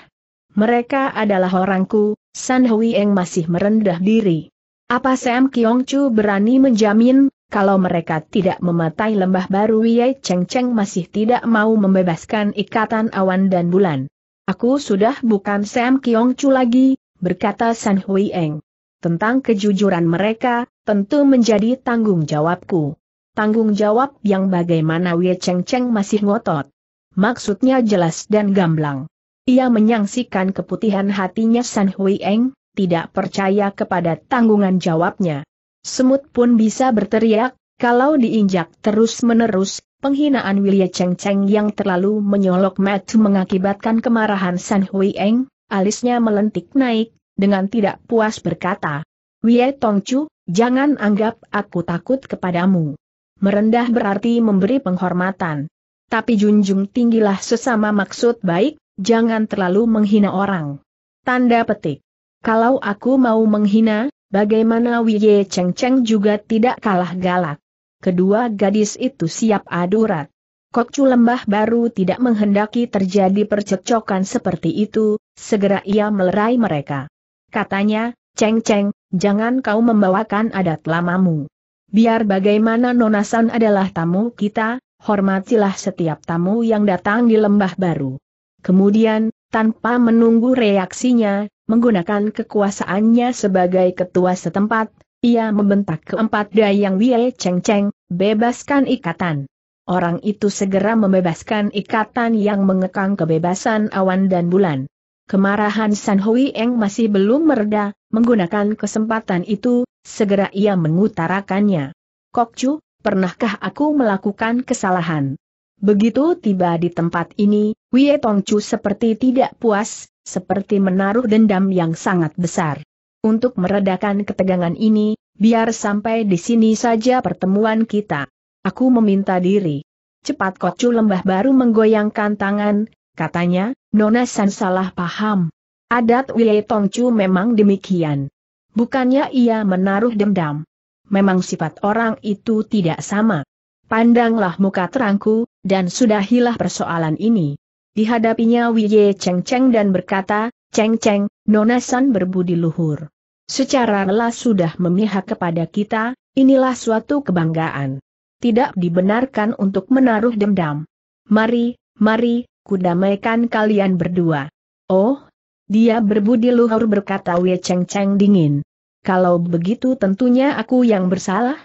Mereka adalah orangku, San Hui Eng masih merendah diri. Apa Sam Kiong Chu berani menjamin, kalau mereka tidak mematai lembah baru Wei Cheng Cheng masih tidak mau membebaskan ikatan awan dan bulan. Aku sudah bukan Sam Kiong Chu lagi, berkata San Hui Eng. Tentang kejujuran mereka, tentu menjadi tanggung jawabku. Tanggung jawab yang bagaimana Wei Cheng Cheng masih ngotot. Maksudnya jelas dan gamblang. Ia menyangsikan keputihan hatinya San Hui Eng, tidak percaya kepada tanggungan jawabnya. Semut pun bisa berteriak, kalau diinjak terus-menerus, penghinaan William Cheng Cheng yang terlalu menyolok mata mengakibatkan kemarahan San Hui Eng, alisnya melentik naik, dengan tidak puas berkata, Wie Tongchu, jangan anggap aku takut kepadamu. Merendah berarti memberi penghormatan. Tapi junjung tinggilah sesama maksud baik, jangan terlalu menghina orang. Tanda petik. Kalau aku mau menghina, Bagaimana Wiye Cheng Cheng juga tidak kalah galak. Kedua gadis itu siap adu adurat. Kokcu lembah baru tidak menghendaki terjadi percekcokan seperti itu, segera ia melerai mereka. Katanya, Ceng Ceng, jangan kau membawakan adat lamamu. Biar bagaimana Nonasan adalah tamu kita, hormatilah setiap tamu yang datang di lembah baru. Kemudian, tanpa menunggu reaksinya, menggunakan kekuasaannya sebagai ketua setempat, ia membentak keempat Dayang Wie Cheng Cheng, bebaskan ikatan. Orang itu segera membebaskan ikatan yang mengekang kebebasan awan dan bulan. Kemarahan San Hui Eng masih belum mereda, menggunakan kesempatan itu, segera ia mengutarakannya. Kok Chu, pernahkah aku melakukan kesalahan? Begitu tiba di tempat ini, Wie Chu seperti tidak puas, seperti menaruh dendam yang sangat besar. Untuk meredakan ketegangan ini, biar sampai di sini saja pertemuan kita. Aku meminta diri. Cepat kocu lembah baru menggoyangkan tangan, katanya, Nona San salah paham. Adat wilayah Tongcu memang demikian. Bukannya ia menaruh dendam. Memang sifat orang itu tidak sama. Pandanglah muka terangku, dan sudahilah persoalan ini. Dihadapinya Wiye Cheng Cheng dan berkata, Cheng Cheng, Nona San berbudi luhur. Secara rela sudah memihak kepada kita, inilah suatu kebanggaan. Tidak dibenarkan untuk menaruh dendam. Mari, mari, kudamaikan kalian berdua. Oh, dia berbudi luhur berkata Wiye Cheng Cheng dingin. Kalau begitu tentunya aku yang bersalah.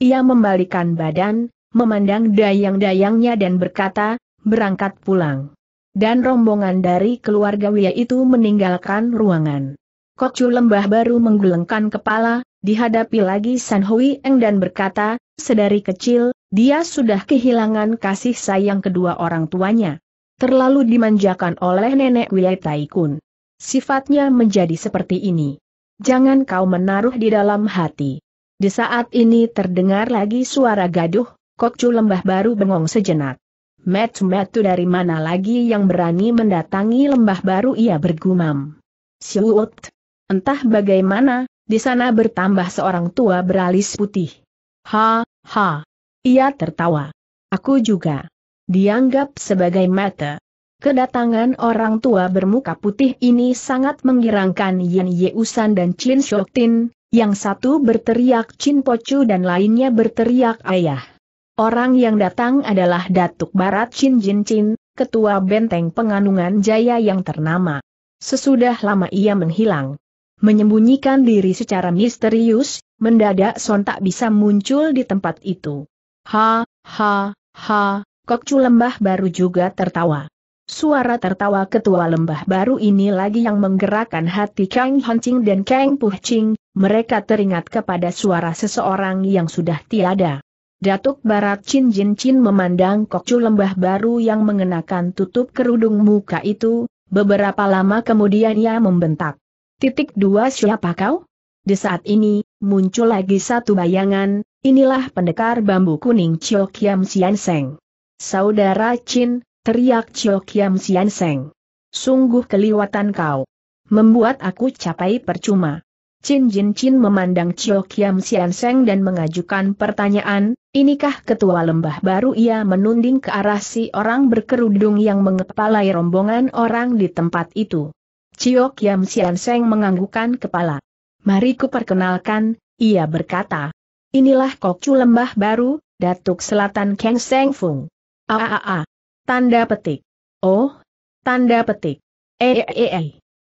Ia membalikan badan, memandang dayang-dayangnya dan berkata, berangkat pulang dan rombongan dari keluarga Wia itu meninggalkan ruangan. Kocu lembah baru menggelengkan kepala, dihadapi lagi San Hui Eng dan berkata, sedari kecil, dia sudah kehilangan kasih sayang kedua orang tuanya. Terlalu dimanjakan oleh nenek Wia Taikun. Sifatnya menjadi seperti ini. Jangan kau menaruh di dalam hati. Di saat ini terdengar lagi suara gaduh, Kokcu lembah baru bengong sejenak. Metu-metu dari mana lagi yang berani mendatangi lembah baru ia bergumam. Siut! Entah bagaimana, di sana bertambah seorang tua beralis putih. Ha, ha. Ia tertawa. Aku juga. Dianggap sebagai mata. Kedatangan orang tua bermuka putih ini sangat menggirangkan Yan Yeusan dan Chin Shoktin, yang satu berteriak Chin Pochu dan lainnya berteriak ayah. Orang yang datang adalah Datuk Barat Chin Jin Chin, ketua benteng penganungan jaya yang ternama. Sesudah lama ia menghilang. Menyembunyikan diri secara misterius, mendadak Son tak bisa muncul di tempat itu. Ha, ha, ha, Kokcu lembah baru juga tertawa. Suara tertawa ketua lembah baru ini lagi yang menggerakkan hati Kang Hancing dan Kang Puching. mereka teringat kepada suara seseorang yang sudah tiada. Datuk Barat Chin Jin Chin memandang kokcu lembah baru yang mengenakan tutup kerudung muka itu, beberapa lama kemudian ia membentak. Titik dua siapa kau? Di saat ini, muncul lagi satu bayangan, inilah pendekar bambu kuning Chio Kiam Sian Seng. Saudara Chin, teriak Chio Kiam Sian Seng. Sungguh keliwatan kau. Membuat aku capai percuma. Chin Jin Chin memandang Chio Kiam Sian Seng dan mengajukan pertanyaan, inikah ketua lembah baru ia menunding ke arah si orang berkerudung yang mengepalai rombongan orang di tempat itu. Chio Kiam Sian Seng menganggukan kepala. Mari ku perkenalkan, ia berkata. Inilah Kokcu Lembah Baru, Datuk Selatan Kang Seng Fung. Aaaa. Tanda petik. Oh. Tanda petik. Eee. Eh, eh, eh,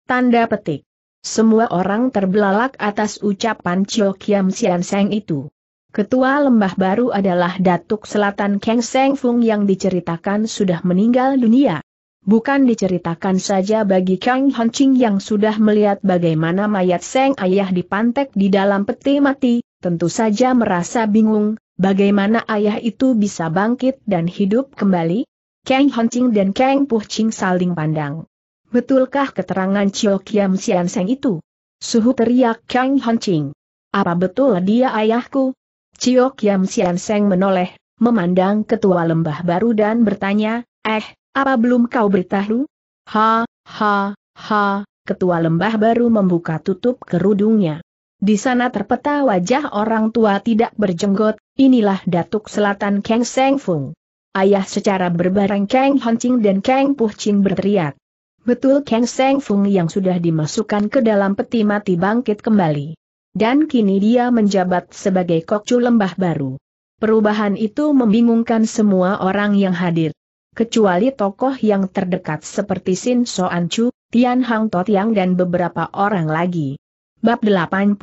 tanda petik. Semua orang terbelalak atas ucapan Chio Kiam Sian Seng itu. Ketua lembah baru adalah Datuk Selatan Kang Seng Fung yang diceritakan sudah meninggal dunia. Bukan diceritakan saja bagi Kang Hon Ching yang sudah melihat bagaimana mayat Seng Ayah dipantek di dalam peti mati, tentu saja merasa bingung, bagaimana ayah itu bisa bangkit dan hidup kembali. Kang Hon Ching dan Kang Puh Ching saling pandang. Betulkah keterangan Chio Kiam Sian Seng itu? Suhu teriak Kang Ching. Apa betul dia ayahku? Chio Kiam Sian Seng menoleh, memandang ketua lembah baru dan bertanya, eh, apa belum kau beritahu? Ha, ha, ha, ketua lembah baru membuka tutup kerudungnya. Di sana terpeta wajah orang tua tidak berjenggot, inilah Datuk Selatan Kang Seng Fung. Ayah secara berbareng Kang Ching dan Kang Puh Ching berteriak. Betul Kang Seng Fung yang sudah dimasukkan ke dalam peti mati bangkit kembali. Dan kini dia menjabat sebagai kokcu lembah baru. Perubahan itu membingungkan semua orang yang hadir. Kecuali tokoh yang terdekat seperti Sin Soan Chu, Tian Hang Yang dan beberapa orang lagi. Bab 85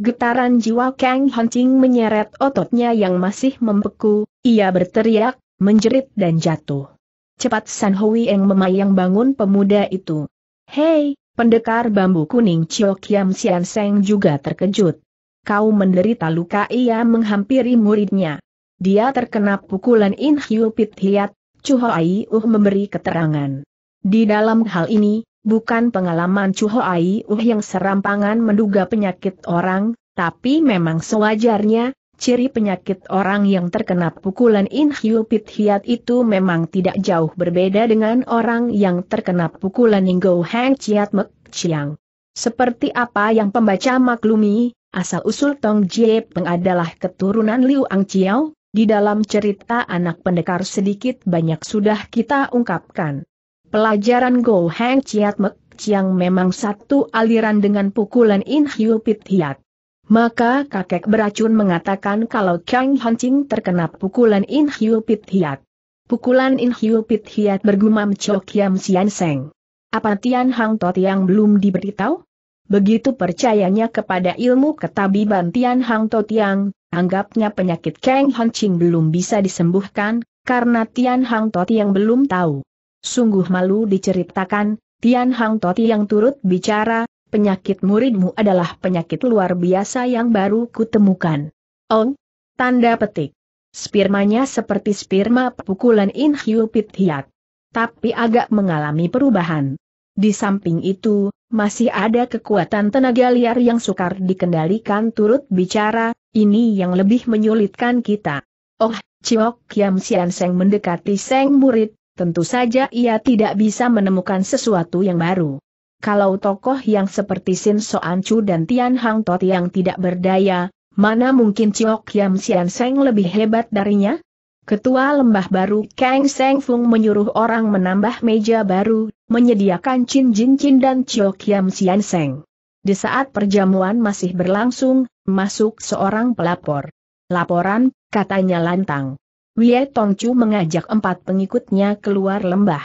Getaran jiwa Kang Hancing menyeret ototnya yang masih membeku, ia berteriak, menjerit dan jatuh. Cepat San Hui yang memayang bangun pemuda itu. Hei, pendekar bambu kuning Chio Kiam Sian Seng juga terkejut. Kau menderita luka ia menghampiri muridnya. Dia terkena pukulan In Hiu Pit Hiat, Chuho Ai Uh memberi keterangan. Di dalam hal ini, bukan pengalaman Chuho Ai Uh yang serampangan menduga penyakit orang, tapi memang sewajarnya, Ciri penyakit orang yang terkena pukulan Inhiu Pit Hiat itu memang tidak jauh berbeda dengan orang yang terkena pukulan Go Hang Chiat Mek Chiang. Seperti apa yang pembaca maklumi, asal-usul Tong Jie Peng adalah keturunan Liu Ang Chiao, di dalam cerita anak pendekar sedikit banyak sudah kita ungkapkan. Pelajaran Go Hang Chiat Mek Chiang memang satu aliran dengan pukulan In Hiu Hiat. Maka kakek beracun mengatakan kalau Kang Hancing terkena pukulan In Hiu Pit Hiat. Pukulan In Hiu Pit Hiat bergumam Chok Yam Sian Seng. Apa Tian Hang Tot yang belum diberitahu? Begitu percayanya kepada ilmu ketabiban Tian Hang Tot yang, anggapnya penyakit Kang Hancing belum bisa disembuhkan, karena Tian Hang Tot yang belum tahu. Sungguh malu diceritakan, Tian Hang Tot yang turut bicara, penyakit muridmu adalah penyakit luar biasa yang baru kutemukan. Ong? Tanda petik. Spirmanya seperti spirma pukulan inhupit Hiat. Tapi agak mengalami perubahan. Di samping itu, masih ada kekuatan tenaga liar yang sukar dikendalikan turut bicara, ini yang lebih menyulitkan kita. Oh, Ciok Kiam Sian Seng mendekati Seng murid, tentu saja ia tidak bisa menemukan sesuatu yang baru kalau tokoh yang seperti Sin Soan Chu dan Tian Hang Tot yang tidak berdaya, mana mungkin Chiok Yam Sian Seng lebih hebat darinya? Ketua lembah baru Kang Seng Fung menyuruh orang menambah meja baru, menyediakan Chin Jin Chin dan Chiok Yam Sian Seng. Di saat perjamuan masih berlangsung, masuk seorang pelapor. Laporan, katanya lantang. Wie Tong Chu mengajak empat pengikutnya keluar lembah.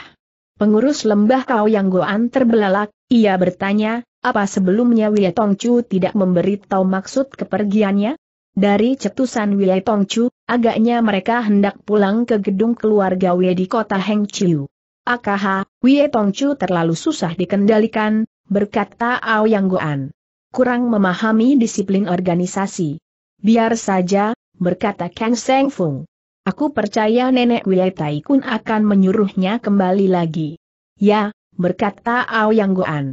Pengurus lembah Kau Yang Goan terbelalak, ia bertanya, apa sebelumnya Wei Tongchu tidak memberitahu maksud kepergiannya? Dari cetusan Wei Tongchu, agaknya mereka hendak pulang ke gedung keluarga Wei di kota Hengqiu. Akaha, Wei Tongchu terlalu susah dikendalikan, berkata Ao Yang Goan. Kurang memahami disiplin organisasi. Biar saja, berkata Kang Seng Fung. Aku percaya nenek Wei Taikun akan menyuruhnya kembali lagi. Ya, berkata Yang Goan.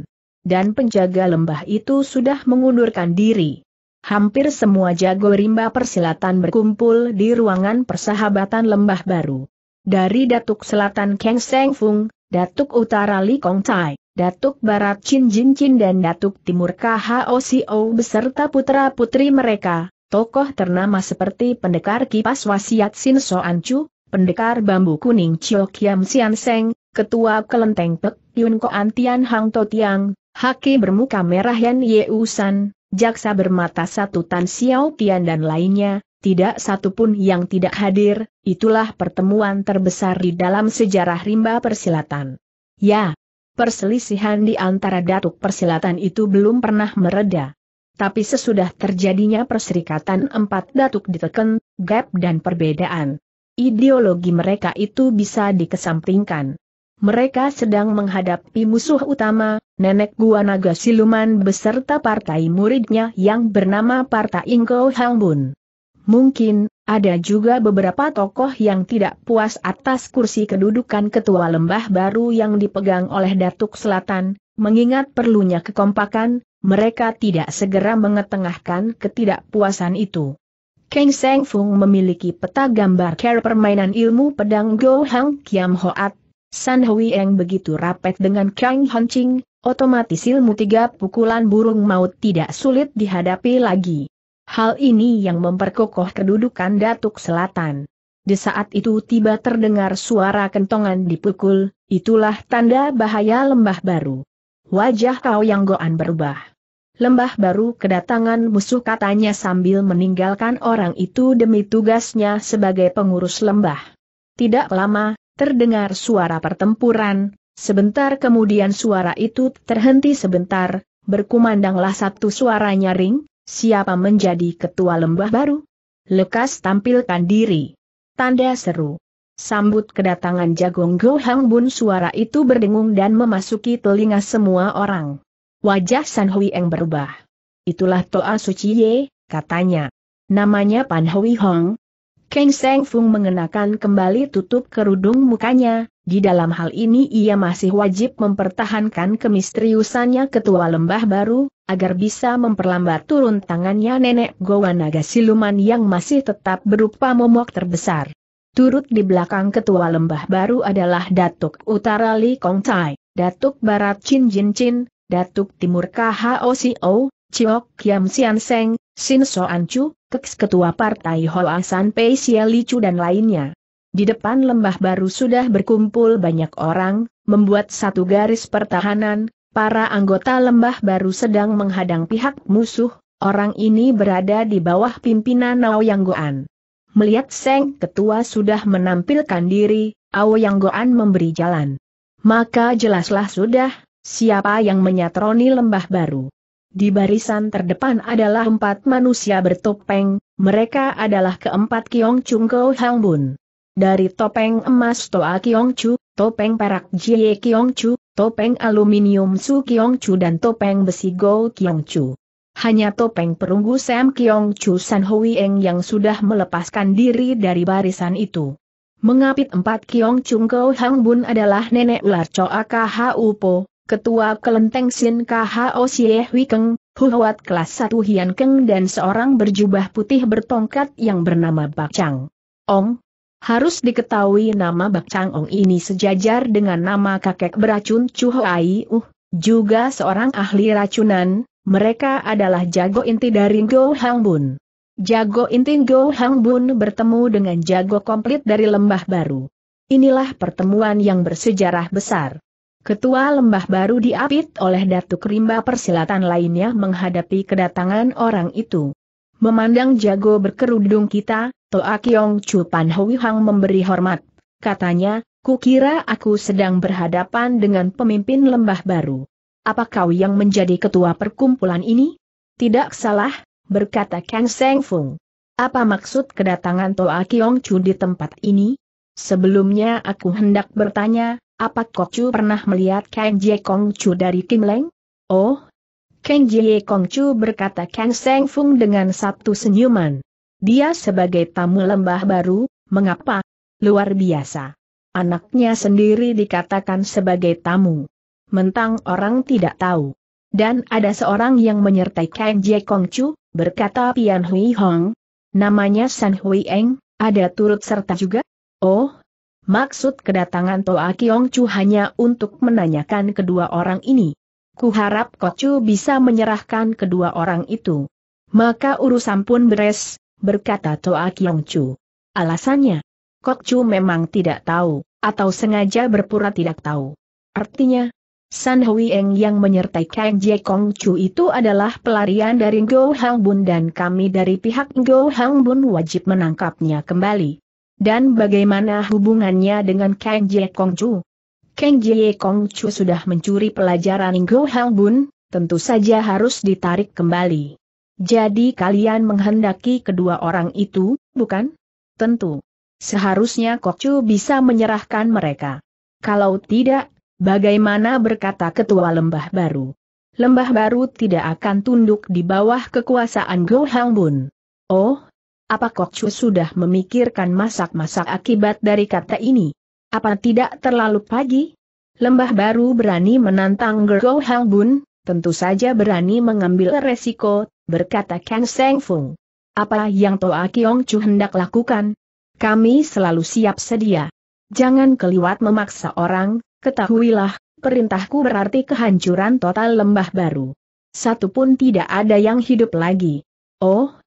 Dan penjaga lembah itu sudah mengundurkan diri. Hampir semua jago rimba persilatan berkumpul di ruangan persahabatan lembah baru. Dari Datuk Selatan Kang Seng Fung, Datuk Utara Li Kong Tai, Datuk Barat Chin Jin Chin dan Datuk Timur KHO CO beserta putra-putri mereka, tokoh ternama seperti pendekar kipas wasiat Sin So Chu, pendekar bambu kuning Chio Kiam Sian Seng, Ketua Kelenteng Pek Yun Koan Tian Hang To Tiang, Haki bermuka merah Yan Yeusan, Jaksa bermata satu Tan Xiao Tian dan lainnya, tidak satupun yang tidak hadir, itulah pertemuan terbesar di dalam sejarah rimba persilatan. Ya, perselisihan di antara datuk persilatan itu belum pernah mereda. Tapi sesudah terjadinya perserikatan empat datuk diteken, gap dan perbedaan. Ideologi mereka itu bisa dikesampingkan. Mereka sedang menghadapi musuh utama, nenek Gua Naga Siluman beserta partai muridnya yang bernama Partai Ingko Hangbun. Mungkin, ada juga beberapa tokoh yang tidak puas atas kursi kedudukan ketua lembah baru yang dipegang oleh Datuk Selatan, mengingat perlunya kekompakan, mereka tidak segera mengetengahkan ketidakpuasan itu. Kang Seng Fung memiliki peta gambar care permainan ilmu pedang Go Hang Kiam Hoat San Hui yang begitu rapat dengan Kang Ching, otomatis ilmu tiga pukulan burung maut tidak sulit dihadapi lagi. Hal ini yang memperkokoh kedudukan Datuk Selatan. Di saat itu tiba terdengar suara kentongan dipukul, itulah tanda bahaya lembah baru. Wajah kau yang goan berubah. Lembah baru kedatangan musuh katanya sambil meninggalkan orang itu demi tugasnya sebagai pengurus lembah. Tidak lama, terdengar suara pertempuran, sebentar kemudian suara itu terhenti sebentar, berkumandanglah satu suara nyaring, siapa menjadi ketua lembah baru? Lekas tampilkan diri. Tanda seru. Sambut kedatangan Jagong Go Bun suara itu berdengung dan memasuki telinga semua orang. Wajah San Hui Eng berubah. Itulah Toa Suci Ye, katanya. Namanya Pan Hui Hong, Keng Seng Fung mengenakan kembali tutup kerudung mukanya, di dalam hal ini ia masih wajib mempertahankan kemisteriusannya ketua lembah baru, agar bisa memperlambat turun tangannya nenek Gowa Naga Siluman yang masih tetap berupa momok terbesar. Turut di belakang ketua lembah baru adalah Datuk Utara Li Kong Tai, Datuk Barat Chin Jin Chin, Datuk Timur O, Chiok Kiam Sian Seng, Sin An Chu, Keks Ketua Partai Hoasan ah Pei Xia Licu dan lainnya. Di depan lembah baru sudah berkumpul banyak orang, membuat satu garis pertahanan, para anggota lembah baru sedang menghadang pihak musuh, orang ini berada di bawah pimpinan Nao Yang Goan. Melihat Seng Ketua sudah menampilkan diri, Ao Yang Goan memberi jalan. Maka jelaslah sudah, siapa yang menyatroni lembah baru. Di barisan terdepan adalah empat manusia bertopeng, mereka adalah keempat Kiong Chung Ko Hang Bun. Dari topeng emas Toa Kiong Chu, topeng perak Jie Kiong Chu, topeng aluminium Su Kiong Chu dan topeng besi Go Kiong Chu. Hanya topeng perunggu Sam Kiong Chu San Hui Eng yang sudah melepaskan diri dari barisan itu. Mengapit empat Kiong Chung Ko Hang Bun adalah nenek ular Choa Upo, Ketua Kelenteng Sin KHO Sieh Wikeng, huwat kelas satu Hian Keng dan seorang berjubah putih bertongkat yang bernama Bak Chang. Ong. Harus diketahui nama Bak Chang Ong ini sejajar dengan nama kakek beracun Chu Ai Uh, juga seorang ahli racunan, mereka adalah jago inti dari Go Hang Bun. Jago inti Go Hang Bun bertemu dengan jago komplit dari lembah baru. Inilah pertemuan yang bersejarah besar. Ketua lembah baru diapit oleh Datuk Rimba persilatan lainnya menghadapi kedatangan orang itu. Memandang jago berkerudung kita, Toa Kiong Chu Pan Hui Hang memberi hormat. Katanya, kukira aku sedang berhadapan dengan pemimpin lembah baru. Apa kau yang menjadi ketua perkumpulan ini? Tidak salah, berkata Kang Seng Fung. Apa maksud kedatangan Toa Kiong Chu di tempat ini? Sebelumnya aku hendak bertanya, apa kok Chu pernah melihat Kang Jie Kong Chu dari Kim Leng? Oh, Kang Jie Kong Chu berkata Kang Seng Fung dengan satu senyuman. Dia sebagai tamu lembah baru, mengapa? Luar biasa. Anaknya sendiri dikatakan sebagai tamu. Mentang orang tidak tahu. Dan ada seorang yang menyertai Kang Jie Kong Chu, berkata Pian Hui Hong. Namanya San Hui Eng, ada turut serta juga? Oh, Maksud kedatangan Toa Kiong Chu hanya untuk menanyakan kedua orang ini. Kuharap Kocu bisa menyerahkan kedua orang itu. Maka urusan pun beres, berkata Toa Kiong Chu. Alasannya, Kocu memang tidak tahu, atau sengaja berpura tidak tahu. Artinya, San Huieng yang menyertai Kang Jie Kong Chu itu adalah pelarian dari Go Hang Bun dan kami dari pihak Go Hang Bun wajib menangkapnya kembali. Dan bagaimana hubungannya dengan Kang Jie Kong Chu? Kang Jie Kong Chu sudah mencuri pelajaran Ngo Hang Bun, tentu saja harus ditarik kembali. Jadi kalian menghendaki kedua orang itu, bukan? Tentu. Seharusnya Kok Chu bisa menyerahkan mereka. Kalau tidak, bagaimana berkata ketua lembah baru? Lembah baru tidak akan tunduk di bawah kekuasaan Go Hang Bun. Oh, apa Kok Chu sudah memikirkan masak-masak akibat dari kata ini? Apa tidak terlalu pagi? Lembah baru berani menantang Gergo Hang Bun, tentu saja berani mengambil resiko, berkata Kang Seng Fung. Apa yang Toa Kiong Chu hendak lakukan? Kami selalu siap sedia. Jangan keliwat memaksa orang, ketahuilah, perintahku berarti kehancuran total lembah baru. Satupun tidak ada yang hidup lagi. Oh,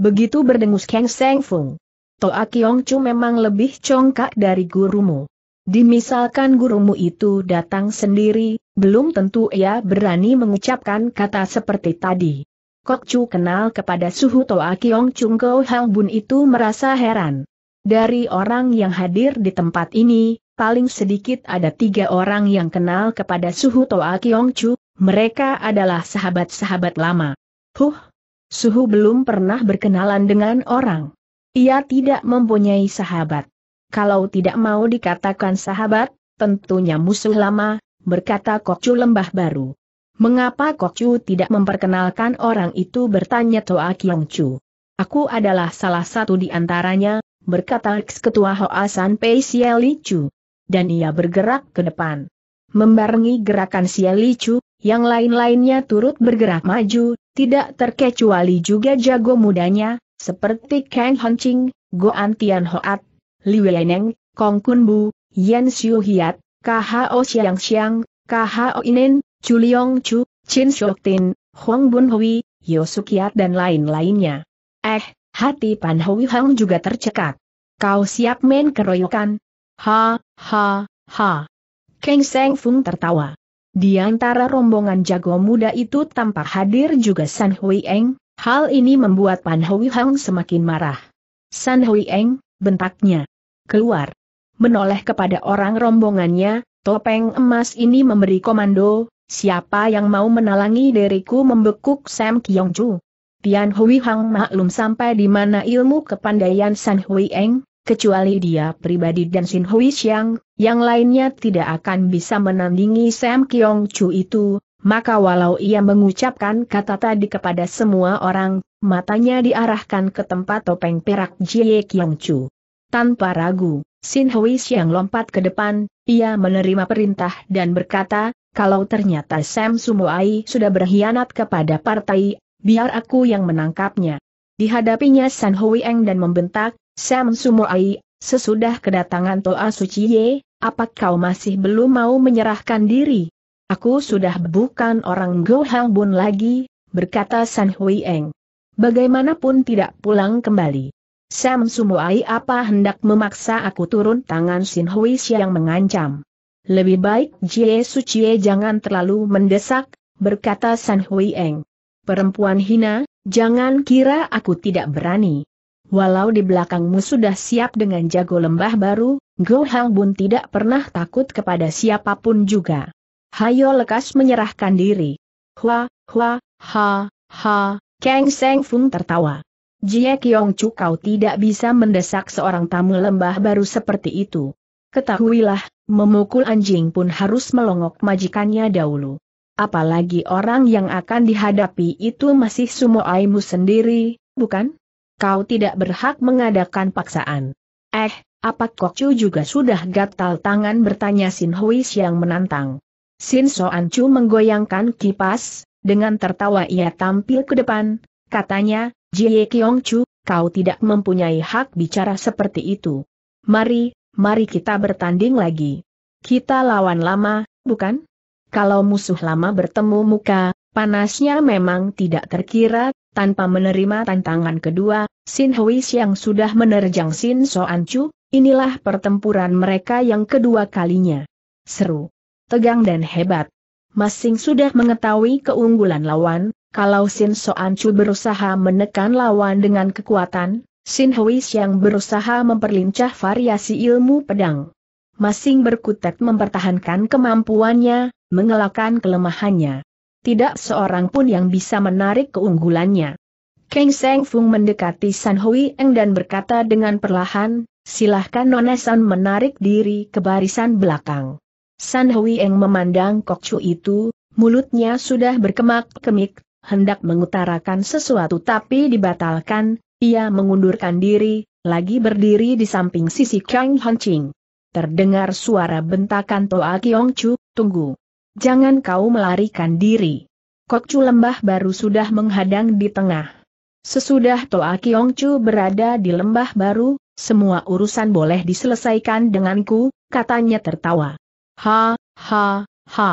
Begitu berdengus Kang Seng Fung. Toa Kiong Chu memang lebih congkak dari gurumu. Dimisalkan gurumu itu datang sendiri, belum tentu ia berani mengucapkan kata seperti tadi. Kok Chu kenal kepada suhu Toa Kiong Chung Go Hang Bun itu merasa heran. Dari orang yang hadir di tempat ini, paling sedikit ada tiga orang yang kenal kepada suhu Toa Kiong Chu, mereka adalah sahabat-sahabat lama. Huh, Suhu belum pernah berkenalan dengan orang. Ia tidak mempunyai sahabat. Kalau tidak mau dikatakan sahabat, tentunya musuh lama, berkata Kokcu Lembah Baru. Mengapa Kokcu tidak memperkenalkan orang itu bertanya Toa Kyongcu. Aku adalah salah satu di antaranya, berkata ex-ketua Hoasan San Pei Xie Li Chu. Dan ia bergerak ke depan. Membarengi gerakan Xie Li Chu, yang lain-lainnya turut bergerak maju, tidak terkecuali juga jago mudanya, seperti Kang Honching, Goan Tian Hoat, Li Weneng, Kong Kun Bu, Yan Xiu Hiat, KHO Xiang Xiang, KHO Inin, Chu Liong Chu, Chin Shok Tin, Hong Bun Hui, Yosukiat dan lain-lainnya. Eh, hati Pan Hui Hang juga tercekat. Kau siap main keroyokan? Ha, ha, ha. Kang Seng Fung tertawa. Di antara rombongan jago muda itu tampak hadir juga San Hui Eng, hal ini membuat Pan Hui Hang semakin marah. San Hui Eng, bentaknya. Keluar. Menoleh kepada orang rombongannya, topeng emas ini memberi komando, siapa yang mau menalangi diriku membekuk Sam Kyong Chu. Tian Hui Hang maklum sampai di mana ilmu kepandaian San Hui Eng, Kecuali dia pribadi dan Sin Hui Xiang, yang lainnya tidak akan bisa menandingi Sam Kiong Chu itu, maka walau ia mengucapkan kata tadi kepada semua orang, matanya diarahkan ke tempat topeng perak Jie Kiong Chu. Tanpa ragu, Sin Hui Xiang lompat ke depan, ia menerima perintah dan berkata, kalau ternyata Sam Sumoai sudah berkhianat kepada partai, biar aku yang menangkapnya. Dihadapinya San Hui Eng dan membentak, Sam Sumoai, sesudah kedatangan Toa Suci Ye, apa kau masih belum mau menyerahkan diri? Aku sudah bukan orang Go Bun lagi, berkata San Hui Eng. Bagaimanapun tidak pulang kembali. Sam Sumoai apa hendak memaksa aku turun tangan Sin Hui yang mengancam. Lebih baik Jie Sucie jangan terlalu mendesak, berkata San Hui Eng. Perempuan hina, jangan kira aku tidak berani. Walau di belakangmu sudah siap dengan jago lembah baru, Go Hang Bun tidak pernah takut kepada siapapun juga. Hayo lekas menyerahkan diri. Hua, hua, ha, ha, Kang Seng Fung tertawa. Jie Kiong Chu kau tidak bisa mendesak seorang tamu lembah baru seperti itu. Ketahuilah, memukul anjing pun harus melongok majikannya dahulu. Apalagi orang yang akan dihadapi itu masih sumo sumoaimu sendiri, bukan? kau tidak berhak mengadakan paksaan. Eh, apa Kokcu juga sudah gatal tangan bertanya Sin Huis yang menantang. Sin Soan Chu menggoyangkan kipas, dengan tertawa ia tampil ke depan, katanya, Jie Kiong Chu, kau tidak mempunyai hak bicara seperti itu. Mari, mari kita bertanding lagi. Kita lawan lama, bukan? Kalau musuh lama bertemu muka, Panasnya memang tidak terkira, tanpa menerima tantangan kedua, Sin Huis yang sudah menerjang Sin Soan Chu, inilah pertempuran mereka yang kedua kalinya. Seru, tegang dan hebat. Masing sudah mengetahui keunggulan lawan, kalau Sin Soan Chu berusaha menekan lawan dengan kekuatan, Sin Huis yang berusaha memperlincah variasi ilmu pedang. Masing berkutat mempertahankan kemampuannya, mengelakkan kelemahannya tidak seorang pun yang bisa menarik keunggulannya. Keng Seng Fung mendekati San Hui Eng dan berkata dengan perlahan, silahkan Nona San menarik diri ke barisan belakang. San Hui Eng memandang Kok Chu itu, mulutnya sudah berkemak-kemik, hendak mengutarakan sesuatu tapi dibatalkan, ia mengundurkan diri, lagi berdiri di samping sisi Kang Hon Ching. Terdengar suara bentakan Toa Kiong Chu, tunggu. Jangan kau melarikan diri. Chu lembah baru sudah menghadang di tengah. Sesudah Toa Chu berada di lembah baru, semua urusan boleh diselesaikan denganku, katanya tertawa. Ha, ha, ha.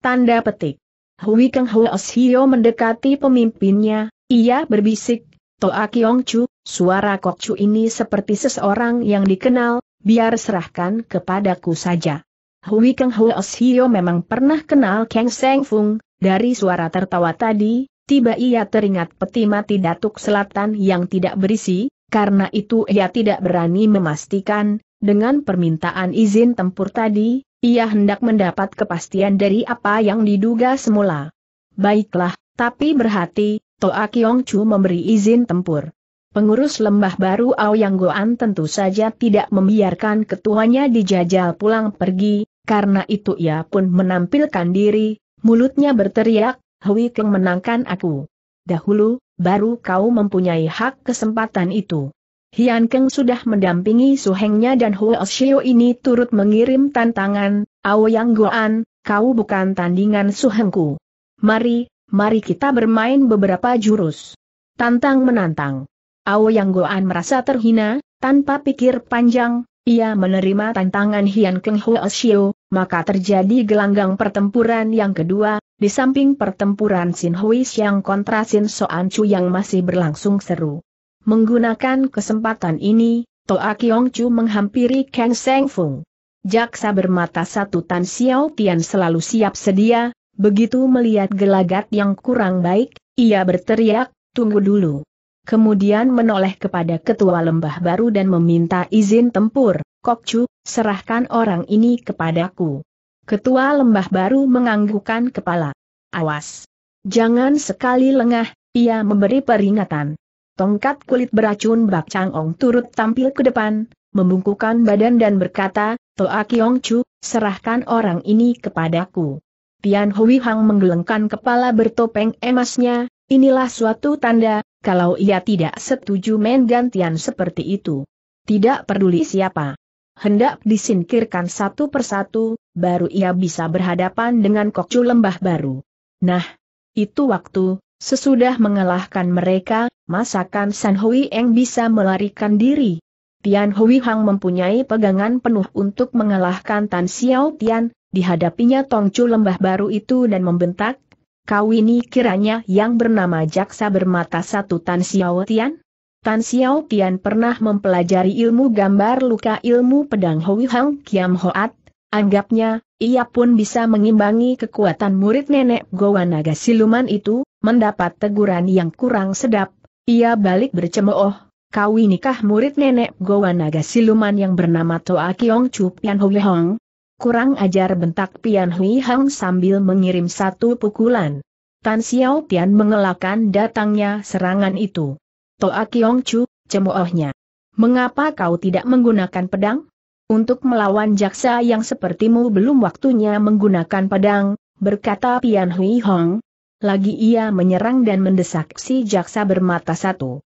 Tanda petik. Hui Keng Huos mendekati pemimpinnya, ia berbisik, Toa Chu, suara Chu ini seperti seseorang yang dikenal, biar serahkan kepadaku saja. Hui Kang Hua Osio memang pernah kenal Kang Seng Fung, dari suara tertawa tadi, tiba ia teringat peti mati Datuk Selatan yang tidak berisi, karena itu ia tidak berani memastikan, dengan permintaan izin tempur tadi, ia hendak mendapat kepastian dari apa yang diduga semula. Baiklah, tapi berhati, Toa Kiong Chu memberi izin tempur. Pengurus lembah baru Ao Yang Goan tentu saja tidak membiarkan ketuanya dijajal pulang pergi, karena itu ia pun menampilkan diri, mulutnya berteriak, Hui Keng menangkan aku. Dahulu, baru kau mempunyai hak kesempatan itu. Hian Keng sudah mendampingi Su hengnya dan Huo Shio ini turut mengirim tantangan, Yang Goan, kau bukan tandingan Su hengku. Mari, mari kita bermain beberapa jurus. Tantang menantang. Yang Goan merasa terhina, tanpa pikir panjang, ia menerima tantangan Hian Keng Huo Shio, maka terjadi gelanggang pertempuran yang kedua, di samping pertempuran Sin Hui yang kontra Sin Soan Chu yang masih berlangsung seru. Menggunakan kesempatan ini, Toa Kiong Chu menghampiri Kang Seng Fung. Jaksa bermata satu Tan Xiao Tian selalu siap sedia, begitu melihat gelagat yang kurang baik, ia berteriak, tunggu dulu. Kemudian menoleh kepada ketua lembah baru dan meminta izin tempur. Kokcu, serahkan orang ini kepadaku. Ketua lembah baru menganggukkan kepala. Awas! Jangan sekali lengah, ia memberi peringatan. Tongkat kulit beracun Bak Chang turut tampil ke depan, membungkukkan badan dan berkata, Toa Kiong Chu, serahkan orang ini kepadaku. Tian Hui Hang menggelengkan kepala bertopeng emasnya, inilah suatu tanda, kalau ia tidak setuju menggantian seperti itu. Tidak peduli siapa hendak disingkirkan satu persatu, baru ia bisa berhadapan dengan kokcu lembah baru. Nah, itu waktu, sesudah mengalahkan mereka, masakan San Hui Eng bisa melarikan diri. Tian Hui Hang mempunyai pegangan penuh untuk mengalahkan Tan Xiao Tian, dihadapinya Tongcu lembah baru itu dan membentak, kau ini kiranya yang bernama jaksa bermata satu Tan Xiao Tian? Tan Xiao Tian pernah mempelajari ilmu gambar luka ilmu pedang Hui Hang Kiam Hoat, anggapnya, ia pun bisa mengimbangi kekuatan murid nenek Gowa Naga Siluman itu, mendapat teguran yang kurang sedap, ia balik bercemooh, kau nikah murid nenek Gowa Naga Siluman yang bernama Toa Kiong Chu Pian Hui Hang. Kurang ajar bentak Pian Hui Hang sambil mengirim satu pukulan. Tan Xiao Tian mengelakkan datangnya serangan itu. Toa Kiong Chu, cemoohnya. Mengapa kau tidak menggunakan pedang? Untuk melawan jaksa yang sepertimu belum waktunya menggunakan pedang, berkata Pian Hui Hong. Lagi ia menyerang dan mendesak si jaksa bermata satu.